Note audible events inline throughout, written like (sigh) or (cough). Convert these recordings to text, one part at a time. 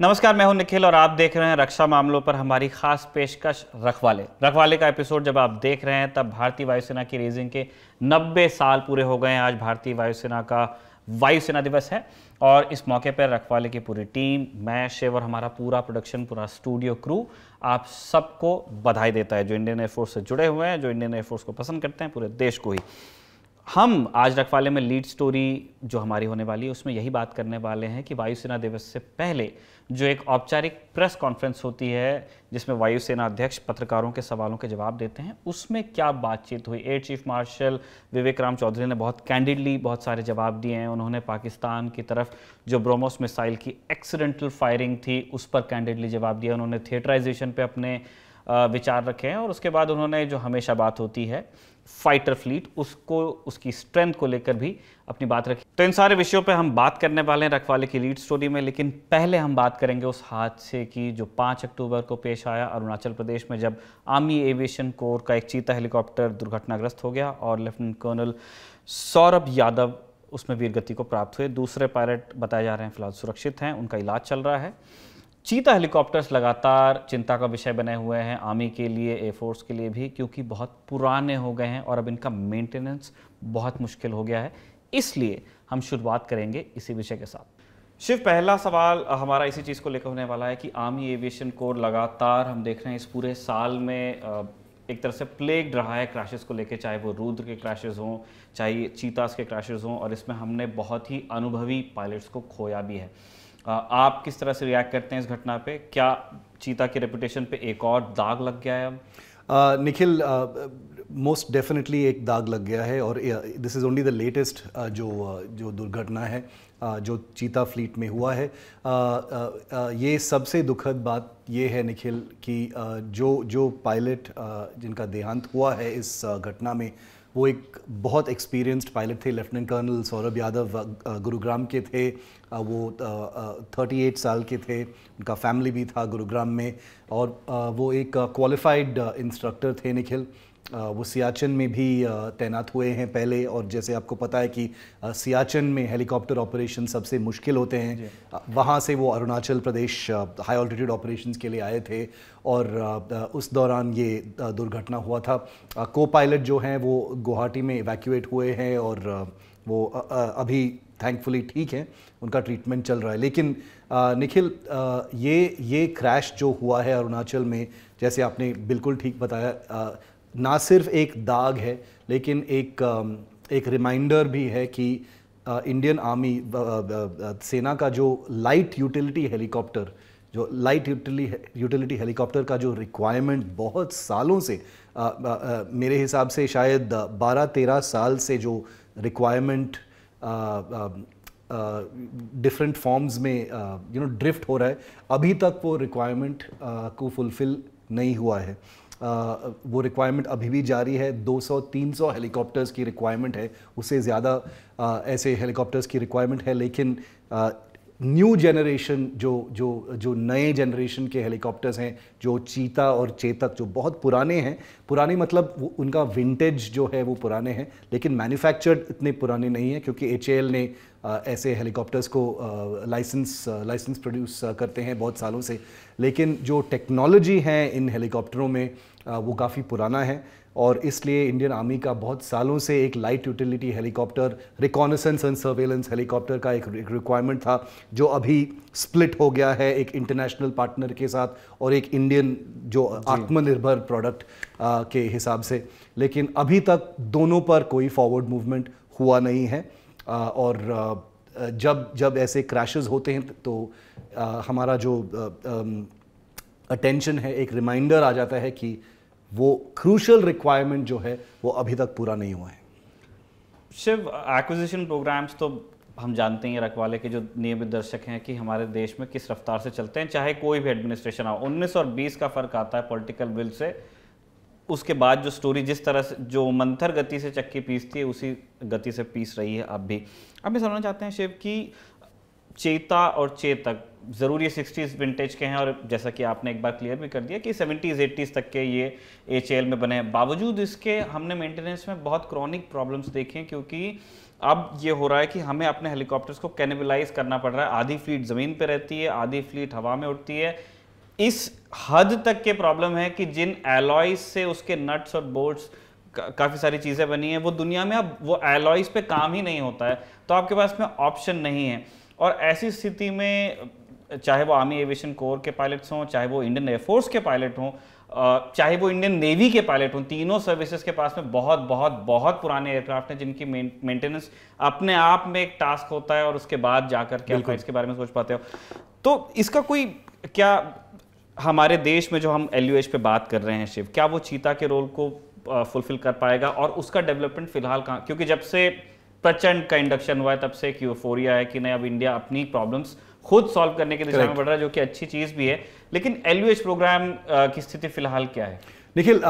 नमस्कार मैं हूं निखिल और आप देख रहे हैं रक्षा मामलों पर हमारी खास पेशकश रखवाले रखवाले का एपिसोड जब आप देख रहे हैं तब भारतीय वायुसेना की रेजिंग के 90 साल पूरे हो गए हैं आज भारतीय वायुसेना का वायुसेना दिवस है और इस मौके पर रखवाले की पूरी टीम मैं शिव और हमारा पूरा प्रोडक्शन पूरा स्टूडियो क्रू आप सबको बधाई देता है जो इंडियन एयरफोर्स से जुड़े हुए हैं जो इंडियन एयरफोर्स को पसंद करते हैं पूरे देश को ही हम आज रखवाले में लीड स्टोरी जो हमारी होने वाली है उसमें यही बात करने वाले हैं कि वायुसेना दिवस से पहले जो एक औपचारिक प्रेस कॉन्फ्रेंस होती है जिसमें वायुसेना अध्यक्ष पत्रकारों के सवालों के जवाब देते हैं उसमें क्या बातचीत हुई air chief marshal Vivek Ram Chaudhary ने बहुत कैंडिडली बहुत सारे जवाब दिए हैं उन्होंने पाकिस्तान की तरफ जो ब्रोमोस मिसाइल की एक्सीडेंटल फायरिंग थी उस पर कैंडिडली जवाब दिया उन्होंने थिएटराइजेशन पर अपने विचार रखे हैं और उसके बाद उन्होंने जो हमेशा बात होती है फाइटर फ्लीट उसको उसकी स्ट्रेंथ को लेकर भी अपनी बात रखी तो इन सारे विषयों पे हम बात करने वाले हैं रखवाले की लीड स्टोरी में लेकिन पहले हम बात करेंगे उस हादसे की जो 5 अक्टूबर को पेश आया अरुणाचल प्रदेश में जब आर्मी एविएशन कोर का एक चीता हेलीकॉप्टर दुर्घटनाग्रस्त हो गया और लेफ्टिनेंट कर्नल सौरभ यादव उसमें वीरगति को प्राप्त हुए दूसरे पायलट बताए जा रहे हैं फिलहाल सुरक्षित हैं उनका इलाज चल रहा है चीता हेलीकॉप्टर्स लगातार चिंता का विषय बने हुए हैं आर्मी के लिए एयरफोर्स के लिए भी क्योंकि बहुत पुराने हो गए हैं और अब इनका मेंटेनेंस बहुत मुश्किल हो गया है इसलिए हम शुरुआत करेंगे इसी विषय के साथ शिव पहला सवाल हमारा इसी चीज़ को लेकर होने वाला है कि आर्मी एविएशन कोर लगातार हम देख रहे हैं इस पूरे साल में एक तरह से प्लेग्ड रहा है क्रैशेस को लेकर चाहे वो रुद्र के क्रैशेस हों चाहे चीतास के क्रैशेस हों और इसमें हमने बहुत ही अनुभवी पायलट्स को खोया भी है आप किस तरह से रिएक्ट करते हैं इस घटना पे क्या चीता के रेपुटेशन पे एक और दाग लग गया है अब निखिल मोस्ट डेफिनेटली एक दाग लग गया है और this is only the latest जो जो दुर्घटना है uh, जो चीता फ्लीट में हुआ है uh, uh, ये सबसे दुखद बात ये है निखिल कि जो जो पायलट जिनका देहांत हुआ है इस घटना में वो एक बहुत एक्सपीरियंस्ड पायलट थे लेफ्टिनेंट कर्नल सौरभ यादव गुरुग्राम के थे uh, वो 38 uh, uh, साल के थे उनका फैमिली भी था गुरुग्राम में और वो एक क्वालिफाइड इंस्ट्रक्टर थे निखिल वो सियाचन में भी तैनात हुए हैं पहले और जैसे आपको पता है कि सियाचन में हेलीकॉप्टर ऑपरेशन सबसे मुश्किल होते हैं वहाँ से वो Arunachal Pradesh high altitude operation के लिए आए थे और उस दौरान ये दुर्घटना हुआ था को पायलट जो हैं वो गुवाहाटी में इवैक्यूएट हुए हैं और वो अभी थैंकफुली ठीक हैं उनका ट्रीटमेंट चल रहा है लेकिन निखिल ये ये क्रैश जो हुआ है अरुणाचल में जैसे आपने बिल्कुल ठीक बताया ना सिर्फ एक दाग है लेकिन एक एक रिमाइंडर भी है कि इंडियन आर्मी सेना का जो लाइट यूटिलिटी हेलीकॉप्टर जो लाइट यूटिलिटी यूटिलिटी हेलीकॉप्टर का जो रिक्वायरमेंट बहुत सालों से आ, आ, आ, मेरे हिसाब से शायद 12-13 साल से जो रिक्वायरमेंट डिफरेंट फॉर्म्स में यू नो ड्रिफ्ट हो रहा है अभी तक वो रिक्वायरमेंट को फुलफ़िल नहीं हुआ है वो रिक्वायरमेंट अभी भी जारी है 200-300 हेलीकॉप्टर्स की रिक्वायरमेंट है उससे ज़्यादा ऐसे हेलीकॉप्टर्स की रिक्वायरमेंट है लेकिन न्यू जनरेशन जो जो जो नए जनरेशन के हेलीकॉप्टर्स हैं जो चीता और चेतक जो बहुत पुराने हैं पुराने मतलब उनका विंटेज जो है वो पुराने हैं लेकिन मैन्युफैक्चर्ड इतने पुराने नहीं हैं क्योंकि एच ने ऐसे हेलीकॉप्टर्स को लाइसेंस लाइसेंस प्रोड्यूस करते हैं बहुत सालों से लेकिन जो टेक्नोलॉजी है इन हेलीकॉप्टरों में वो काफ़ी पुराना है और इसलिए इंडियन आर्मी का बहुत सालों से एक light utility helicopter reconnaissance and surveillance helicopter का एक रिक्वायरमेंट था जो अभी स्प्लिट हो गया है एक इंटरनेशनल पार्टनर के साथ और एक इंडियन जो आत्मनिर्भर प्रोडक्ट के हिसाब से लेकिन अभी तक दोनों पर कोई फॉरवर्ड मूवमेंट हुआ नहीं है आ, और जब जब ऐसे क्रैशेज होते हैं तो आ, हमारा जो अटेंशन है एक रिमाइंडर आ जाता है कि वो क्रूशल रिक्वायरमेंट जो है वो अभी तक पूरा नहीं हुआ है शिव एक्विजिशन प्रोग्राम्स तो हम जानते हैं रखवाले के जो नियमित दर्शक हैं कि हमारे देश में किस रफ्तार से चलते हैं चाहे कोई भी एडमिनिस्ट्रेशन आओ 19 और 20 का फर्क आता है पॉलिटिकल विल से उसके बाद जो स्टोरी जिस तरह से जो मंथर गति से चक्की पीसती है उसी गति से पीस रही है अब भी अब मैं समझना चाहते हैं शिव की चेता और चेतक ज़रूरी सिक्सटीज़ विंटेज के हैं और जैसा कि आपने एक बार क्लियर भी कर दिया कि सेवेंटीज़ एट्टीज़ तक के ये एच में बने हैं बावजूद इसके हमने मेंटेनेंस में बहुत क्रॉनिक प्रॉब्लम्स देखे हैं क्योंकि अब ये हो रहा है कि हमें अपने हेलीकॉप्टर्स को कैनिबलाइज करना पड़ रहा है आधी फ्लीट ज़मीन पर रहती है आधी फ्लीट हवा में उठती है इस हद तक के प्रॉब्लम है कि जिन एलॉयज से उसके नट्स और बोल्ट्स काफ़ी सारी चीज़ें बनी हैं वो दुनिया में अब वो एलॉयज पे काम ही नहीं होता है तो आपके पास में ऑप्शन नहीं है और ऐसी स्थिति में चाहे वो आर्मी एविएशन कोर के पायलट्स हों चाहे वो इंडियन एयरफोर्स के पायलट हों चाहे वो इंडियन नेवी के पायलट हों तीनों सर्विसेज के पास में बहुत बहुत बहुत पुराने एयरक्राफ्ट हैं जिनकी मेंटेनेंस अपने आप में एक टास्क होता है और उसके बाद जाकर के आप इसके बारे में सोच पाते हो तो इसका कोई क्या हमारे देश में जो हम एल पे बात कर रहे हैं शिव क्या वो चीता के रोल को फुलफिल कर पाएगा और उसका डेवलपमेंट फिलहाल कहाँ क्योंकि जब से प्रचंड का इंडक्शन हुआ है तब से एक यूफोरिया है कि नहीं अब इंडिया अपनी प्रॉब्लम्स खुद सॉल्व करने की दिशा में बढ़ रहा है जो कि अच्छी चीज भी है लेकिन एल प्रोग्राम की स्थिति फिलहाल क्या है निखिल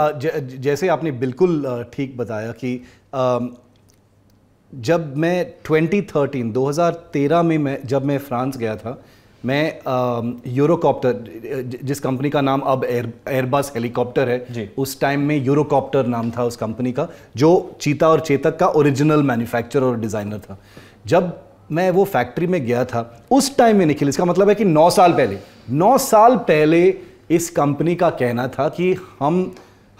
जैसे आपने बिल्कुल ठीक बताया कि जब मैं 2013 2013 में मैं जब मैं फ्रांस गया था मैं यूरोकॉप्टर जिस कंपनी का नाम अब एयर एयरबस हेलीकॉप्टर है उस टाइम में यूरोकॉप्टर नाम था उस कंपनी का जो चीता और चेतक का ओरिजिनल मैन्युफैक्चरर और डिज़ाइनर था जब मैं वो फैक्ट्री में गया था उस टाइम में निखिल इसका मतलब है कि नौ साल पहले नौ साल पहले इस कंपनी का कहना था कि हम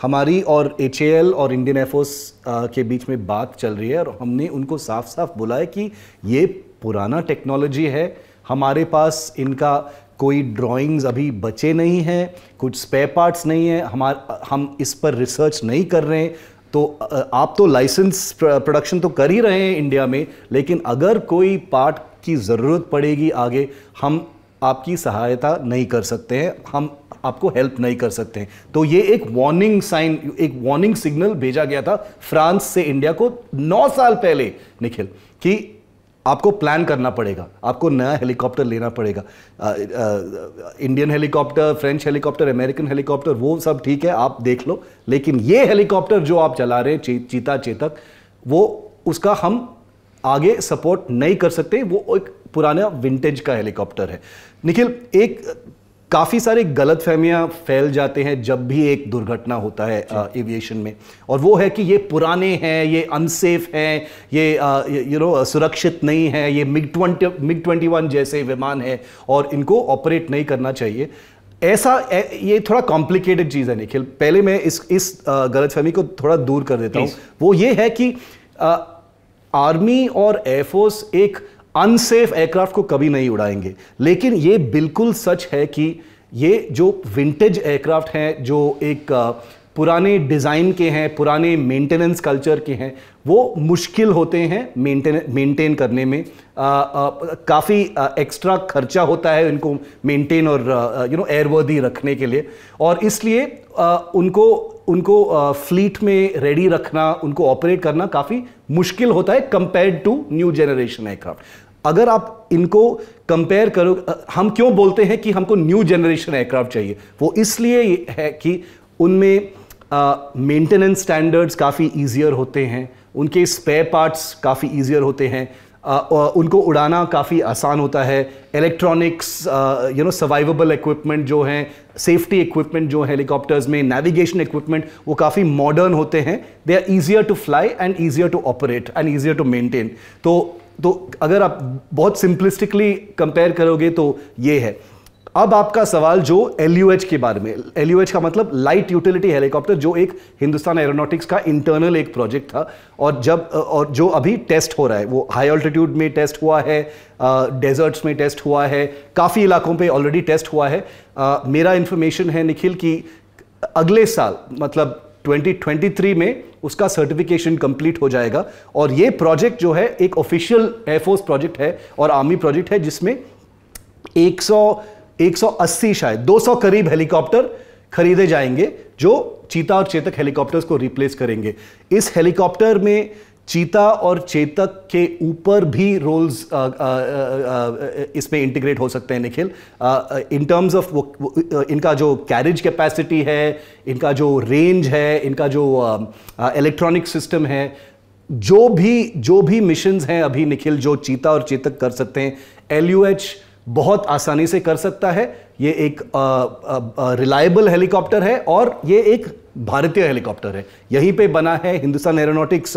हमारी और एच और इंडियन एयरफोर्स के बीच में बात चल रही है और हमने उनको साफ साफ बोला है कि ये पुराना टेक्नोलॉजी है हमारे पास इनका कोई ड्राइंग्स अभी बचे नहीं हैं कुछ स्पेयर पार्ट्स नहीं हैं हमार हम इस पर रिसर्च नहीं कर रहे हैं तो आप तो लाइसेंस प्रोडक्शन तो कर ही रहे हैं इंडिया में लेकिन अगर कोई पार्ट की ज़रूरत पड़ेगी आगे हम आपकी सहायता नहीं कर सकते हैं हम आपको हेल्प नहीं कर सकते हैं तो ये एक वार्निंग साइन एक वार्निंग सिग्नल भेजा गया था फ्रांस से इंडिया को नौ साल पहले निखिल कि आपको प्लान करना पड़ेगा आपको नया हेलीकॉप्टर लेना पड़ेगा Indian helicopter French helicopter American helicopter वो सब ठीक है आप देख लो लेकिन ये हेलीकॉप्टर जो आप चला रहे हैं चे, चीता चेतक वो उसका हम आगे सपोर्ट नहीं कर सकते वो एक पुराना विंटेज का हेलीकॉप्टर है निखिल एक काफ़ी सारे गलत फहमियाँ फैल जाते हैं जब भी एक दुर्घटना होता है एविएशन में और वो है कि ये पुराने हैं ये अनसेफ हैं ये यू नो सुरक्षित नहीं है ये MiG twenty MiG twenty one जैसे विमान हैं और इनको ऑपरेट नहीं करना चाहिए ऐसा ये थोड़ा कॉम्प्लिकेटेड चीज़ है निखिल पहले मैं इस इस गलतफहमी को थोड़ा दूर कर देता हूँ वो ये है कि आ, आर्मी और एयरफोर्स एक अनसेफ एयरक्राफ्ट को कभी नहीं उड़ाएंगे लेकिन ये बिल्कुल सच है कि ये जो विंटेज एयरक्राफ्ट हैं जो एक पुराने डिज़ाइन के हैं पुराने मेंटेनेंस कल्चर के हैं वो मुश्किल होते हैं मेंटेन मेंटेन करने में काफ़ी एक्स्ट्रा खर्चा होता है इनको मेंटेन और यू नो एयरवर्दी रखने के लिए और इसलिए आ, उनको उनको आ, फ्लीट में रेडी रखना उनको ऑपरेट करना काफ़ी मुश्किल होता है compared to new generation aircraft अगर आप इनको कंपेयर करो हम क्यों बोलते हैं कि हमको न्यू जनरेशन एयरक्राफ्ट चाहिए वो इसलिए है कि उनमें मेंटेनेंस स्टैंडर्ड्स काफ़ी ईजियर होते हैं उनके स्पेयर पार्ट्स काफ़ी ईजियर होते हैं उनको उड़ाना काफ़ी आसान होता है electronics you know survivable equipment जो हैं सेफ्टी इक्विपमेंट जो हेलीकॉप्टर्स में नेविगेशन इक्विपमेंट वो काफ़ी मॉडर्न होते हैं they are easier to fly and easier to operate and easier to maintain तो तो अगर आप बहुत सिंपलिस्टिकली कंपेयर करोगे तो ये है अब आपका सवाल जो एल के बारे में एल का मतलब लाइट यूटिलिटी हेलीकॉप्टर जो एक हिंदुस्तान एरोनॉटिक्स का इंटरनल एक प्रोजेक्ट था और जब और जो अभी टेस्ट हो रहा है वो हाई ऑल्टीट्यूड में टेस्ट हुआ है डेजर्ट्स में टेस्ट हुआ है काफ़ी इलाकों पे ऑलरेडी टेस्ट हुआ है आ, मेरा इन्फॉर्मेशन है निखिल कि अगले साल मतलब 2023 में उसका सर्टिफिकेशन कंप्लीट हो जाएगा और ये प्रोजेक्ट जो है एक ऑफिशियल एयरफोर्स प्रोजेक्ट है और आर्मी प्रोजेक्ट है जिसमें एक 180 शायद 200 करीब हेलीकॉप्टर खरीदे जाएंगे जो चीता और चेतक हेलीकॉप्टर्स को रिप्लेस करेंगे इस हेलीकॉप्टर में चीता और चेतक के ऊपर भी रोल्स इसमें इंटीग्रेट हो सकते हैं निखिल इन टर्म्स ऑफ वो इनका जो कैरेज कैपेसिटी है इनका जो रेंज है इनका जो इलेक्ट्रॉनिक सिस्टम है जो भी जो भी मिशंस हैं अभी निखिल जो चीता और चेतक कर सकते हैं एल यू एच बहुत आसानी से कर सकता है ये एक रिलायबल हेलीकॉप्टर है और ये एक भारतीय हेलीकॉप्टर है यहीं पे बना है हिंदुस्तान एरोनॉटिक्स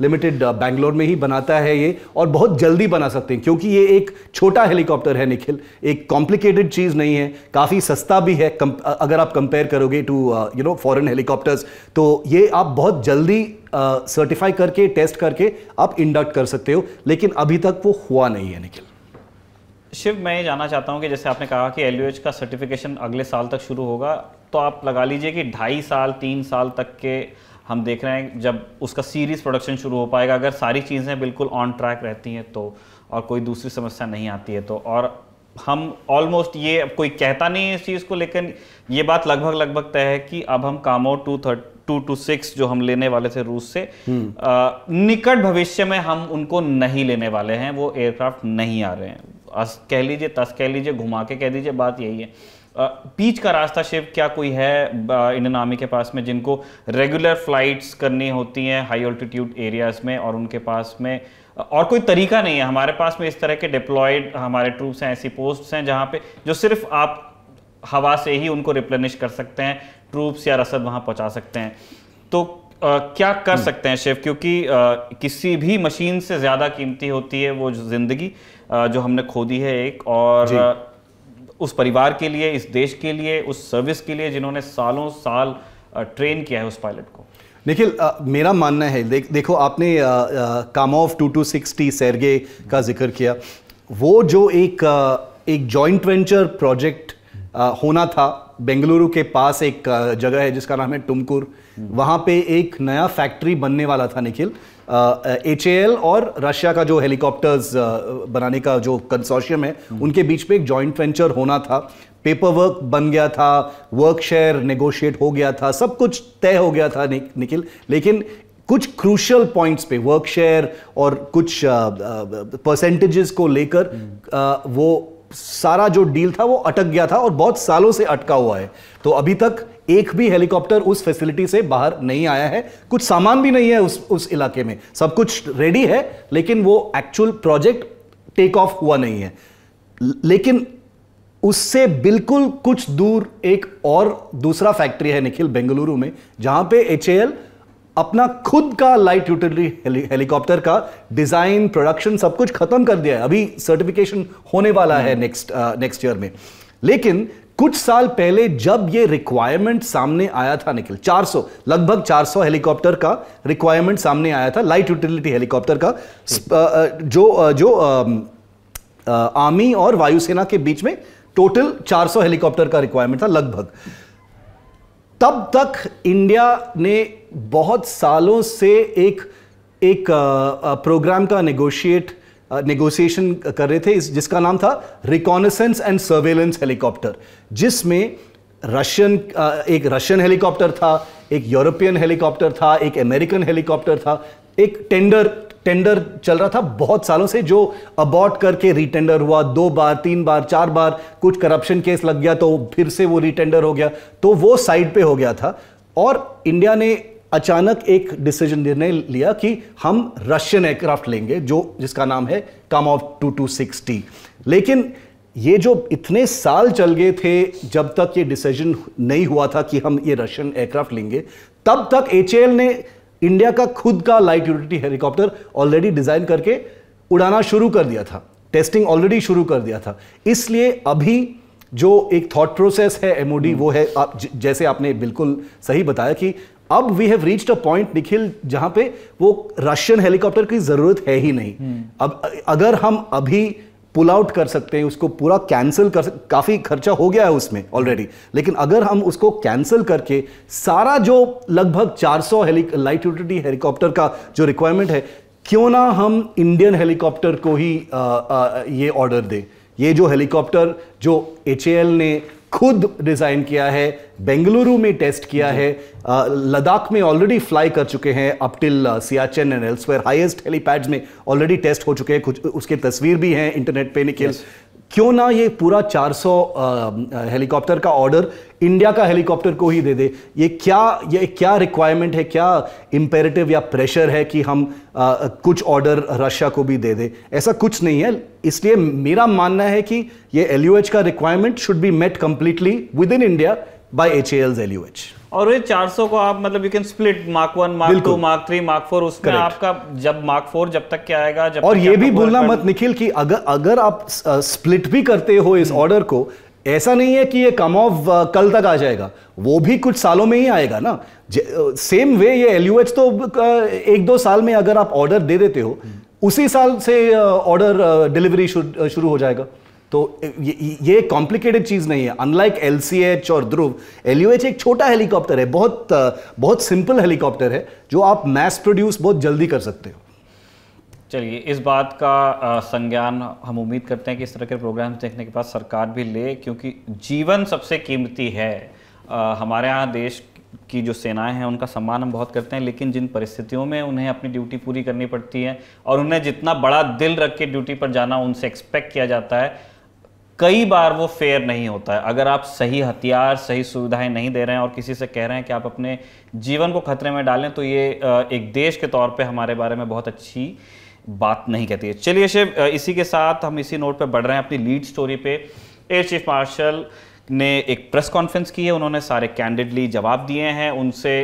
लिमिटेड बैंगलोर में ही बनाता है ये और बहुत जल्दी बना सकते हैं क्योंकि ये एक छोटा हेलीकॉप्टर है निखिल एक कॉम्प्लिकेटेड चीज़ नहीं है काफ़ी सस्ता भी है कम, अगर आप कंपेयर करोगे to you know foreign helicopters तो ये आप बहुत जल्दी सर्टिफाई uh, करके टेस्ट करके आप इंडक्ट कर सकते हो लेकिन अभी तक वो हुआ नहीं है निखिल शिव मैं ये जानना चाहता हूँ कि जैसे आपने कहा कि एल का सर्टिफिकेशन अगले साल तक शुरू होगा तो आप लगा लीजिए कि ढाई साल तीन साल तक के हम देख रहे हैं जब उसका सीरीज़ प्रोडक्शन शुरू हो पाएगा अगर सारी चीज़ें बिल्कुल ऑन ट्रैक रहती हैं तो और कोई दूसरी समस्या नहीं आती है तो और हम ऑलमोस्ट ये अब कोई कहता नहीं है इस चीज़ को लेकिन ये बात लगभग लगभग तय है कि अब हम Kamov two thirty two two six जो हम लेने वाले थे रूस से आ, हम्म। निकट भविष्य में हम उनको नहीं लेने वाले हैं वो एयरक्राफ्ट नहीं आ रहे हैं अस कह लीजिए तस कह लीजिए घुमा के कह दीजिए बात यही है बीच का रास्ता शिव क्या कोई है इंडियन आर्मी के पास में जिनको रेगुलर फ्लाइट्स करनी होती हैं हाई ऑल्टीट्यूड एरियाज़ में और उनके पास में और कोई तरीका नहीं है हमारे पास में इस तरह के डिप्लॉयड हमारे ट्रूप्स हैं ऐसी पोस्ट्स हैं जहाँ पे जो सिर्फ आप हवा से ही उनको रिप्लेनिश कर सकते हैं ट्रूप्स या रसद वहाँ पहुँचा सकते हैं तो आ, क्या कर हम्म। सकते हैं शिव क्योंकि आ, किसी भी मशीन से ज़्यादा कीमती होती है वो ज़िंदगी जो हमने खो दी है एक और उस परिवार के लिए इस देश के लिए उस सर्विस के लिए जिन्होंने सालों साल ट्रेन किया है उस पायलट को निखिल मेरा मानना है दे, देखो आपने ऑफ टू टू सिक्सटी सैरगे का जिक्र किया वो जो एक आ, एक जॉइंट वेंचर प्रोजेक्ट होना था बेंगलुरु के पास एक जगह है जिसका नाम है टुमकुर वहाँ पे एक नया फैक्ट्री बनने वाला था निखिल एच और रशिया का जो हेलीकॉप्टर्स बनाने का जो कंसोशियम है हम्म। उनके बीच में एक जॉइंट वेंचर होना था पेपर वर्क बन गया था वर्क शेयर नेगोशिएट हो गया था सब कुछ तय हो गया था नि, निखिल लेकिन कुछ क्रूशल पॉइंट्स पे वर्क शेयर और कुछ परसेंटेजेस को लेकर हम्म। वो सारा जो डील था वो अटक गया था और बहुत सालों से अटका हुआ है तो अभी तक एक भी हेलीकॉप्टर उस फैसिलिटी से बाहर नहीं आया है कुछ सामान भी नहीं है उस उस इलाके में सब कुछ रेडी है लेकिन वो एक्चुअल प्रोजेक्ट टेक ऑफ हुआ नहीं है लेकिन उससे बिल्कुल कुछ दूर एक और दूसरा फैक्ट्री है निखिल बेंगलुरु में जहां पे एच अपना खुद का लाइट यूटिलिटी हेलीकॉप्टर का डिजाइन प्रोडक्शन सब कुछ खत्म कर दिया है अभी सर्टिफिकेशन होने वाला है नेक्स्ट नेक्स्ट ईयर में लेकिन कुछ साल पहले जब ये रिक्वायरमेंट सामने आया था निखिल 400 लगभग 400 हेलीकॉप्टर का रिक्वायरमेंट सामने आया था लाइट यूटिलिटी हेलीकॉप्टर का हम्म। uh, जो uh, जो आर्मी um, uh, और वायुसेना के बीच में टोटल 400 हेलीकॉप्टर का रिक्वायरमेंट था लगभग तब तक इंडिया ने बहुत सालों से एक एक प्रोग्राम का नेगोशिएट नेगोशिएशन कर रहे थे जिसका नाम था रिकॉनसेंस एंड सर्वेलेंस हेलीकॉप्टर जिसमें रशियन एक रशियन हेलीकॉप्टर था एक यूरोपियन हेलीकॉप्टर था एक अमेरिकन हेलीकॉप्टर था एक टेंडर टेंडर चल रहा था बहुत सालों से जो अबॉट करके रिटेंडर हुआ दो बार तीन बार चार बार कुछ करप्शन केस लग गया तो फिर से वो रिटेंडर हो गया तो वो साइड पे हो गया था और इंडिया ने अचानक एक डिसीजन निर्णय लिया कि हम रशियन एयरक्राफ्ट लेंगे जो जिसका नाम है Kamov two two sixty लेकिन ये जो इतने साल चल गए थे जब तक ये डिसीजन नहीं हुआ था कि हम ये रशियन एयरक्राफ्ट लेंगे तब तक एच ने इंडिया का खुद का light utility helicopter already design करके उड़ाना शुरू कर दिया था टेस्टिंग ऑलरेडी शुरू कर दिया था इसलिए अभी जो एक थॉट प्रोसेस है एमओडी हम्म। वो है आप, जैसे आपने बिल्कुल सही बताया कि अब we have reached a point Nikhil जहां पे वो रशियन हेलीकॉप्टर की जरूरत है ही नहीं हम्म। अब अगर हम अभी पुल आउट कर सकते हैं उसको पूरा कैंसिल कर काफ़ी खर्चा हो गया है उसमें ऑलरेडी लेकिन अगर हम उसको कैंसिल करके सारा जो लगभग 400 सौ हेली लाइट यूटिलिटी हेलीकॉप्टर का जो रिक्वायरमेंट है क्यों ना हम इंडियन हेलीकॉप्टर को ही आ, आ, ये ऑर्डर दें ये जो हेलीकॉप्टर जो एच ने खुद डिज़ाइन किया है बेंगलुरु में टेस्ट किया है लद्दाख में ऑलरेडी फ्लाई कर चुके हैं up till Siachen and elsewhere highest helipads में ऑलरेडी टेस्ट हो चुके हैं कुछ उसके तस्वीर भी हैं इंटरनेट पे निकल क्यों ना ये पूरा 400 हेलीकॉप्टर का ऑर्डर इंडिया का हेलीकॉप्टर को ही दे दे ये क्या ये क्या रिक्वायरमेंट है क्या इम्पेरेटिव या प्रेशर है कि हम आ, कुछ ऑर्डर रशिया को भी दे दे ऐसा कुछ नहीं है इसलिए मेरा मानना है कि ये एल का requirement should be met completely within India by H A L's L और ये 400 को आप मतलब you can split mark one mark two mark three mark four उसमें आपका जब मार्क फोर जब तक क्या आएगा जब और ये भी भूलना मत निखिल कि अगर अगर आप स्प्लिट भी करते हो इस ऑर्डर हम्म। को ऐसा नहीं है कि ये कम ऑफ कल तक आ जाएगा वो भी कुछ सालों में ही आएगा ना सेम वे ये एल तो एक दो साल में अगर आप ऑर्डर दे देते हो हम्म। उसी साल से ऑर्डर डिलीवरी शुरू हो जाएगा तो ये, ये कॉम्प्लिकेटेड चीज़ नहीं है अनलाइक एल और ध्रुव एल एक छोटा हेलीकॉप्टर है बहुत बहुत सिंपल हेलीकॉप्टर है जो आप मैस प्रोड्यूस बहुत जल्दी कर सकते हो चलिए इस बात का संज्ञान हम उम्मीद करते हैं कि इस तरह के प्रोग्राम देखने के बाद सरकार भी ले क्योंकि जीवन सबसे कीमती है आ, हमारे यहाँ देश की जो सेनाएं हैं उनका सम्मान हम बहुत करते हैं लेकिन जिन परिस्थितियों में उन्हें अपनी ड्यूटी पूरी करनी पड़ती है और उन्हें जितना बड़ा दिल रख के ड्यूटी पर जाना उनसे एक्सपेक्ट किया जाता है कई बार वो फेयर नहीं होता है अगर आप सही हथियार सही सुविधाएं नहीं दे रहे हैं और किसी से कह रहे हैं कि आप अपने जीवन को खतरे में डालें तो ये एक देश के तौर पे हमारे बारे में बहुत अच्छी बात नहीं कहती है चलिए शिव इसी के साथ हम इसी नोट पे बढ़ रहे हैं अपनी लीड स्टोरी पे एयर चीफ मार्शल ने एक प्रेस कॉन्फ्रेंस की है उन्होंने सारे कैंडिडली जवाब दिए हैं उनसे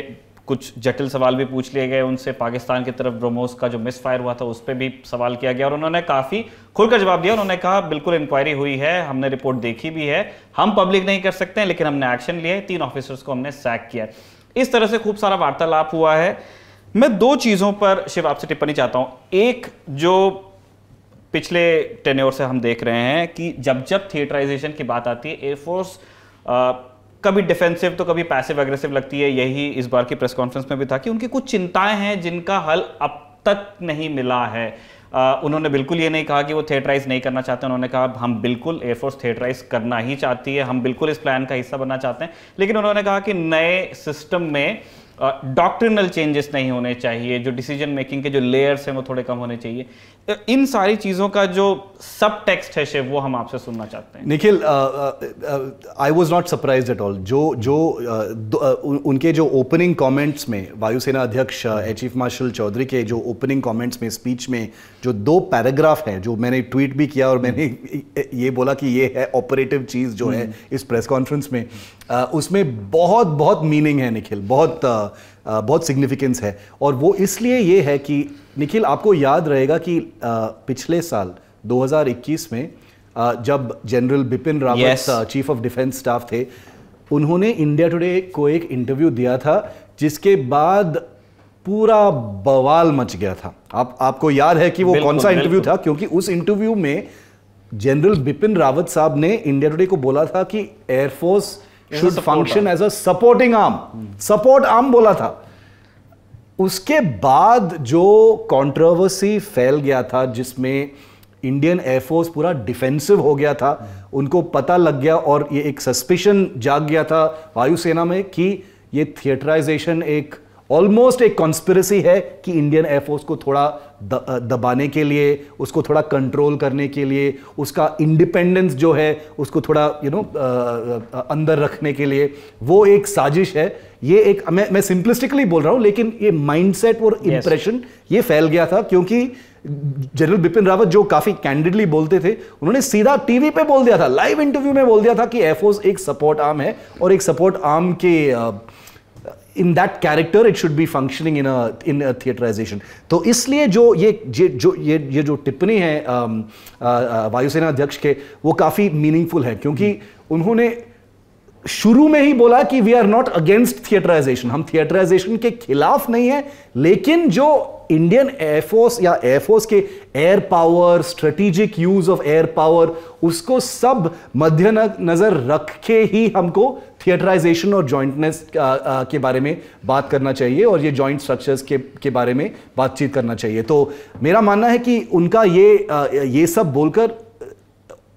कुछ जटिल सवाल भी पूछ लिए गए उनसे पाकिस्तान की तरफ ब्रह्मोस का जो मिस फायर हुआ था उस पर भी सवाल किया गया और उन्होंने काफ़ी खुलकर जवाब दिया उन्होंने कहा बिल्कुल इंक्वायरी हुई है हमने रिपोर्ट देखी भी है हम पब्लिक नहीं कर सकते हैं लेकिन हमने एक्शन लिया है तीन ऑफिसर्स को हमने सैक किया है इस तरह से खूब सारा वार्तालाप हुआ है मैं दो चीज़ों पर शिव आपसे टिप्पणी चाहता हूँ एक जो पिछले टेन्योर से हम देख रहे हैं कि जब जब थिएटराइजेशन की बात आती है एयरफोर्स कभी डिफेंसिव तो कभी पैसिव एग्रेसिव लगती है यही इस बार की प्रेस कॉन्फ्रेंस में भी था कि उनकी कुछ चिंताएं हैं जिनका हल अब तक नहीं मिला है आ, उन्होंने बिल्कुल ये नहीं कहा कि वो थिएटराइज नहीं करना चाहते उन्होंने कहा हम बिल्कुल एयरफोर्स थिएटराइज करना ही चाहती है हम बिल्कुल इस प्लान का हिस्सा बनना चाहते हैं लेकिन उन्होंने कहा कि नए सिस्टम में डॉक्ट्रिनल चेंजेस नहीं होने चाहिए जो डिसीजन मेकिंग के जो लेयर्स हैं वो थोड़े कम होने चाहिए तो इन सारी चीज़ों का जो सब टेक्स्ट है शिव वो हम आपसे सुनना चाहते हैं Nikhil I was not surprise at all जो जो uh, उनके जो ओपनिंग कमेंट्स में वायुसेना अध्यक्ष चीफ मार्शल चौधरी के जो ओपनिंग कमेंट्स में स्पीच में जो दो पैराग्राफ हैं जो मैंने ट्वीट भी किया और मैंने हम्म। (laughs) ये बोला कि ये है ऑपरेटिव चीज़ जो है हम्म। इस प्रेस कॉन्फ्रेंस में उसमें बहुत बहुत मीनिंग है निखिल बहुत बहुत सिग्निफिकेंस है और वो इसलिए ये है कि निखिल आपको याद रहेगा कि पिछले साल 2021 में जब general Bipin Rawat yes. Chief of defence staff थे उन्होंने इंडिया टुडे को एक इंटरव्यू दिया था जिसके बाद पूरा बवाल मच गया था आप आपको याद है कि वो कौन सा इंटरव्यू था क्योंकि उस इंटरव्यू में जनरल बिपिन रावत साहब ने इंडिया टुडे को बोला था कि air force should function as a supporting arm support arm बोला था उसके बाद जो कंट्रोवर्सी फैल गया था जिसमें इंडियन एयरफोर्स पूरा डिफेंसिव हो गया था उनको पता लग गया और ये एक सस्पिशन जाग गया था वायुसेना में कि ये थिएटराइजेशन एक ऑलमोस्ट एक कॉन्स्पिरसी है कि इंडियन एयरफोर्स को थोड़ा द, दबाने के लिए उसको थोड़ा कंट्रोल करने के लिए उसका इंडिपेंडेंस जो है उसको थोड़ा यू you नो know, अंदर रखने के लिए वो एक साजिश है ये एक मैं मैं सिंपलिस्टिकली बोल रहा हूँ लेकिन ये माइंडसेट और इंप्रेशन yes. ये फैल गया था क्योंकि जनरल बिपिन रावत जो काफी कैंडिडली बोलते थे उन्होंने सीधा टीवी पे बोल दिया था लाइव इंटरव्यू में बोल दिया था कि एयरफोर्स एक सपोर्ट आर्म है और एक सपोर्ट आर्म के आ, in that character it should be functioning in in theatreisation तो इसलिए जो ये जो ये ये जो टिप्पणी है um, uh, uh, वायुसेना अध्यक्ष के वो काफ़ी मीनिंगफुल है क्योंकि उन्होंने शुरू में ही बोला कि we are not against theatreisation हम थिएटराइजेशन के खिलाफ नहीं है लेकिन जो इंडियन एयरफोर्स या एयरफोर्स के air power strategic use of air power उसको सब मध्य नजर रख के ही हमको थिएटराइजेशन और जॉइंटनेस uh, uh, के बारे में बात करना चाहिए और ये जॉइंट स्ट्रक्चर्स के के बारे में बातचीत करना चाहिए तो मेरा मानना है कि उनका ये uh, ये सब बोलकर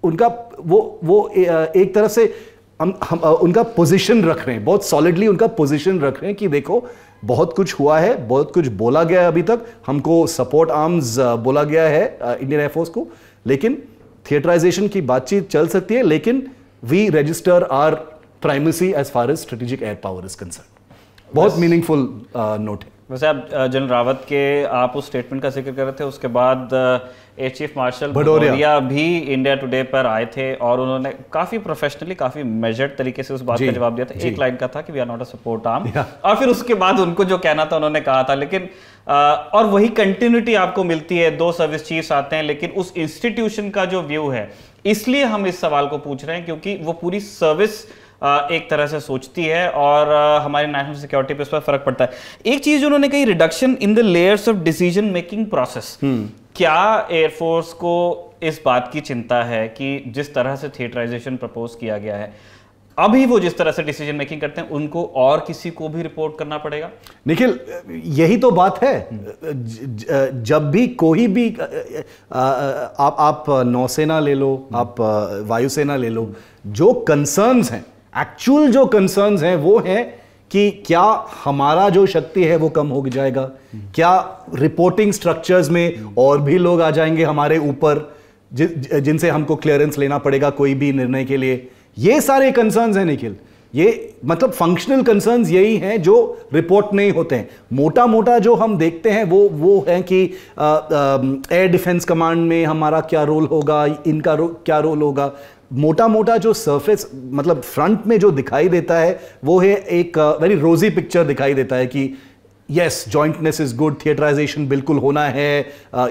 उनका वो वो ए, एक तरफ से हम हम उनका पोजीशन रख रहे हैं बहुत सॉलिडली उनका पोजीशन रख रहे हैं कि देखो बहुत कुछ हुआ है बहुत कुछ बोला गया है अभी तक हमको सपोर्ट आर्म्स बोला गया है इंडियन एयरफोर्स को लेकिन थिएटराइजेशन की बातचीत चल सकती है लेकिन we register our primacy as far as strategic air power is concern बहुत मीनिंगफुल नोट uh, है वैसे आप जनरल uh, रावत के आप उस स्टेटमेंट का जिक्र कर रहे थे उसके बाद एयर चीफ मार्शल भदौरिया भी इंडिया टुडे पर आए थे और उन्होंने काफी प्रोफेशनली काफी मेजर्ड तरीके से उस बात का जवाब दिया था एक लाइन का था कि we are not a support arm और फिर उसके बाद उनको जो कहना था उन्होंने कहा था लेकिन आ, uh, और वही कंटिन्यूटी आपको मिलती है दो सर्विस चीफ्स आते हैं लेकिन उस इंस्टीट्यूशन का जो व्यू है इसलिए हम इस सवाल को पूछ रहे हैं क्योंकि वो पूरी सर्विस एक तरह से सोचती है और हमारी नेशनल सिक्योरिटी पे इस पर फर्क पड़ता है एक चीज उन्होंने कही reduction in the layers of decision making process क्या एयरफोर्स को इस बात की चिंता है कि जिस तरह से थिएटराइजेशन प्रपोज किया गया है अभी वो जिस तरह से डिसीजन मेकिंग करते हैं उनको और किसी को भी रिपोर्ट करना पड़ेगा निखिल यही तो बात है हम्म। जब भी कोई भी आप आप नौसेना ले लो हम्म। आप वायुसेना ले लो जो कंसर्न्स हैं एक्चुअल जो कंसर्न है वो है कि क्या हमारा जो शक्ति है वो कम हो जाएगा क्या रिपोर्टिंग स्ट्रक्चर्स में और भी लोग आ जाएंगे हमारे ऊपर जिनसे हमको क्लियरेंस लेना पड़ेगा कोई भी निर्णय के लिए ये सारे कंसर्न्स हैं निखिल ये मतलब फंक्शनल कंसर्न्स यही हैं जो रिपोर्ट नहीं होते हैं मोटा मोटा जो हम देखते हैं वो वो है कि एयर डिफेंस कमांड में हमारा क्या रोल होगा इनका रो, क्या रोल होगा मोटा मोटा जो सरफेस मतलब फ्रंट में जो दिखाई देता है वो है एक वेरी रोजी पिक्चर दिखाई देता है कि yes jointness is good theatreisation बिल्कुल होना है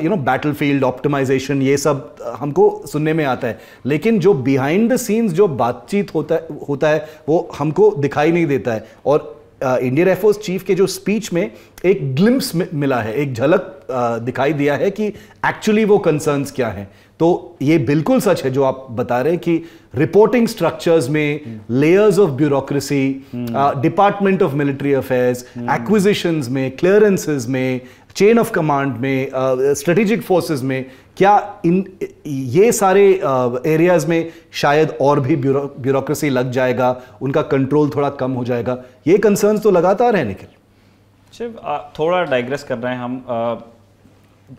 you know battlefield optimisation ये सब हमको सुनने में आता है लेकिन जो बिहाइंड द सीन्स जो बातचीत होता होता है वो हमको दिखाई नहीं देता है और इंडियन एयरफोर्स चीफ के जो स्पीच में एक ग्लिम्स मिला है एक झलक uh, दिखाई दिया है कि एक्चुअली वो कंसर्न्स क्या हैं तो ये बिल्कुल सच है जो आप बता रहे हैं कि रिपोर्टिंग स्ट्रक्चर्स में layers of bureaucracy department of military affairs acquisition में क्लियरेंसेज में चेन ऑफ कमांड में स्ट्रेटेजिक uh, फोर्सेस में क्या इन ये सारे एरियाज uh, में शायद और भी ब्यूरोक्रेसी लग जाएगा उनका कंट्रोल थोड़ा कम हो जाएगा ये कंसर्न्स तो लगातार है निखिल थोड़ा डाइग्रेस कर रहे हैं हम uh,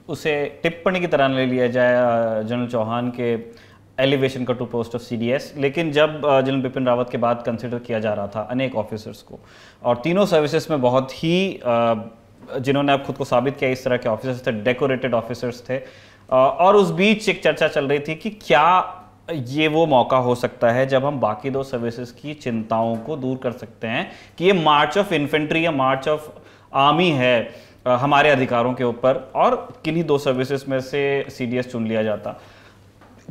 उसे टिप्पणी की तरह ले लिया जाए जनरल चौहान के एलिवेशन का टू पोस्ट ऑफ सीडीएस लेकिन जब जनरल बिपिन रावत के बाद कंसिडर किया जा रहा था अनेक ऑफिसर्स को और तीनों सर्विसेज में बहुत ही जिन्होंने अब खुद को साबित किया इस तरह के ऑफिसर्स थे डेकोरेटेड ऑफिसर्स थे और उस बीच एक चर्चा चल रही थी कि क्या ये वो मौका हो सकता है जब हम बाकी दो सर्विसेज की चिंताओं को दूर कर सकते हैं कि ये मार्च ऑफ इन्फेंट्री या मार्च ऑफ आर्मी है हमारे अधिकारों के ऊपर और किन्हीं दो सर्विसेज में से सी चुन लिया जाता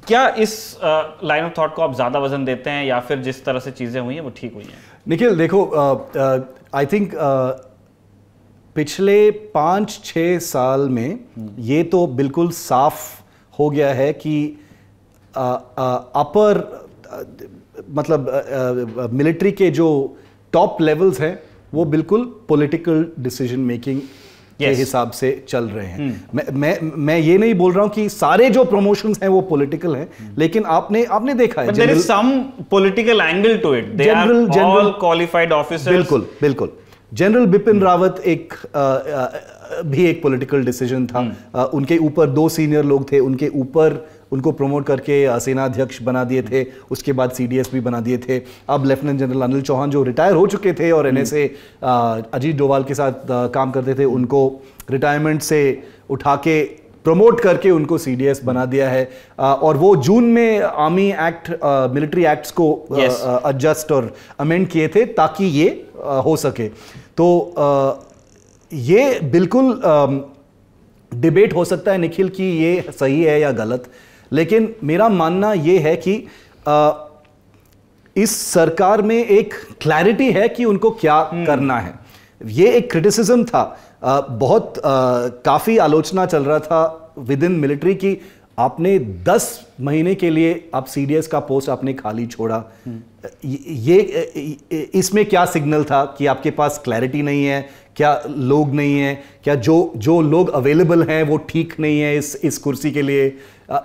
क्या इस लाइन ऑफ थॉट को आप ज़्यादा वजन देते हैं या फिर जिस तरह से चीज़ें हुई हैं वो ठीक हुई हैं निखिल देखो आई थिंक पिछले पाँच छः साल में हम्म। ये तो बिल्कुल साफ हो गया है कि अपर मतलब मिलिट्री के जो टॉप लेवल्स हैं वो बिल्कुल पॉलिटिकल डिसीजन मेकिंग yes. के हिसाब से चल रहे हैं हम्म। मैं मैं मैं ये नहीं बोल रहा हूं कि सारे जो प्रमोशन हैं वो पॉलिटिकल हैं लेकिन आपने आपने देखा है general, some political angle to it general general qualified officer बिल्कुल बिल्कुल जनरल बिपिन रावत एक आ, आ, भी एक पॉलिटिकल डिसीजन था आ, हम्म। उनके ऊपर दो सीनियर लोग थे उनके ऊपर उनको प्रमोट करके सेना अध्यक्ष बना दिए थे उसके बाद सीडीएस भी बना दिए थे अब लेफ्टिनेंट जनरल अनिल चौहान जो रिटायर हो चुके थे और एन हम्म। अजीत डोवाल के साथ काम करते थे उनको रिटायरमेंट से उठा के प्रमोट करके उनको सीडीएस बना हम्म। दिया है और वो जून में आर्मी एक्ट मिलिट्री एक्ट्स को एडजस्ट और अमेंड किए थे ताकि ये हो सके तो ये बिल्कुल डिबेट हो सकता है निखिल कि ये सही है या गलत लेकिन मेरा मानना ये है कि आ, इस सरकार में एक क्लैरिटी है कि उनको क्या हम्म। करना है ये एक क्रिटिसिज्म था आ, बहुत काफ़ी आलोचना चल रहा था विद इन मिलिट्री की आपने दस महीने के लिए आप सीडीएस का पोस्ट आपने खाली छोड़ा हम्म। ये इसमें क्या सिग्नल था कि आपके पास क्लैरिटी नहीं है क्या लोग नहीं हैं क्या जो जो लोग अवेलेबल हैं वो ठीक नहीं है इस इस कुर्सी के लिए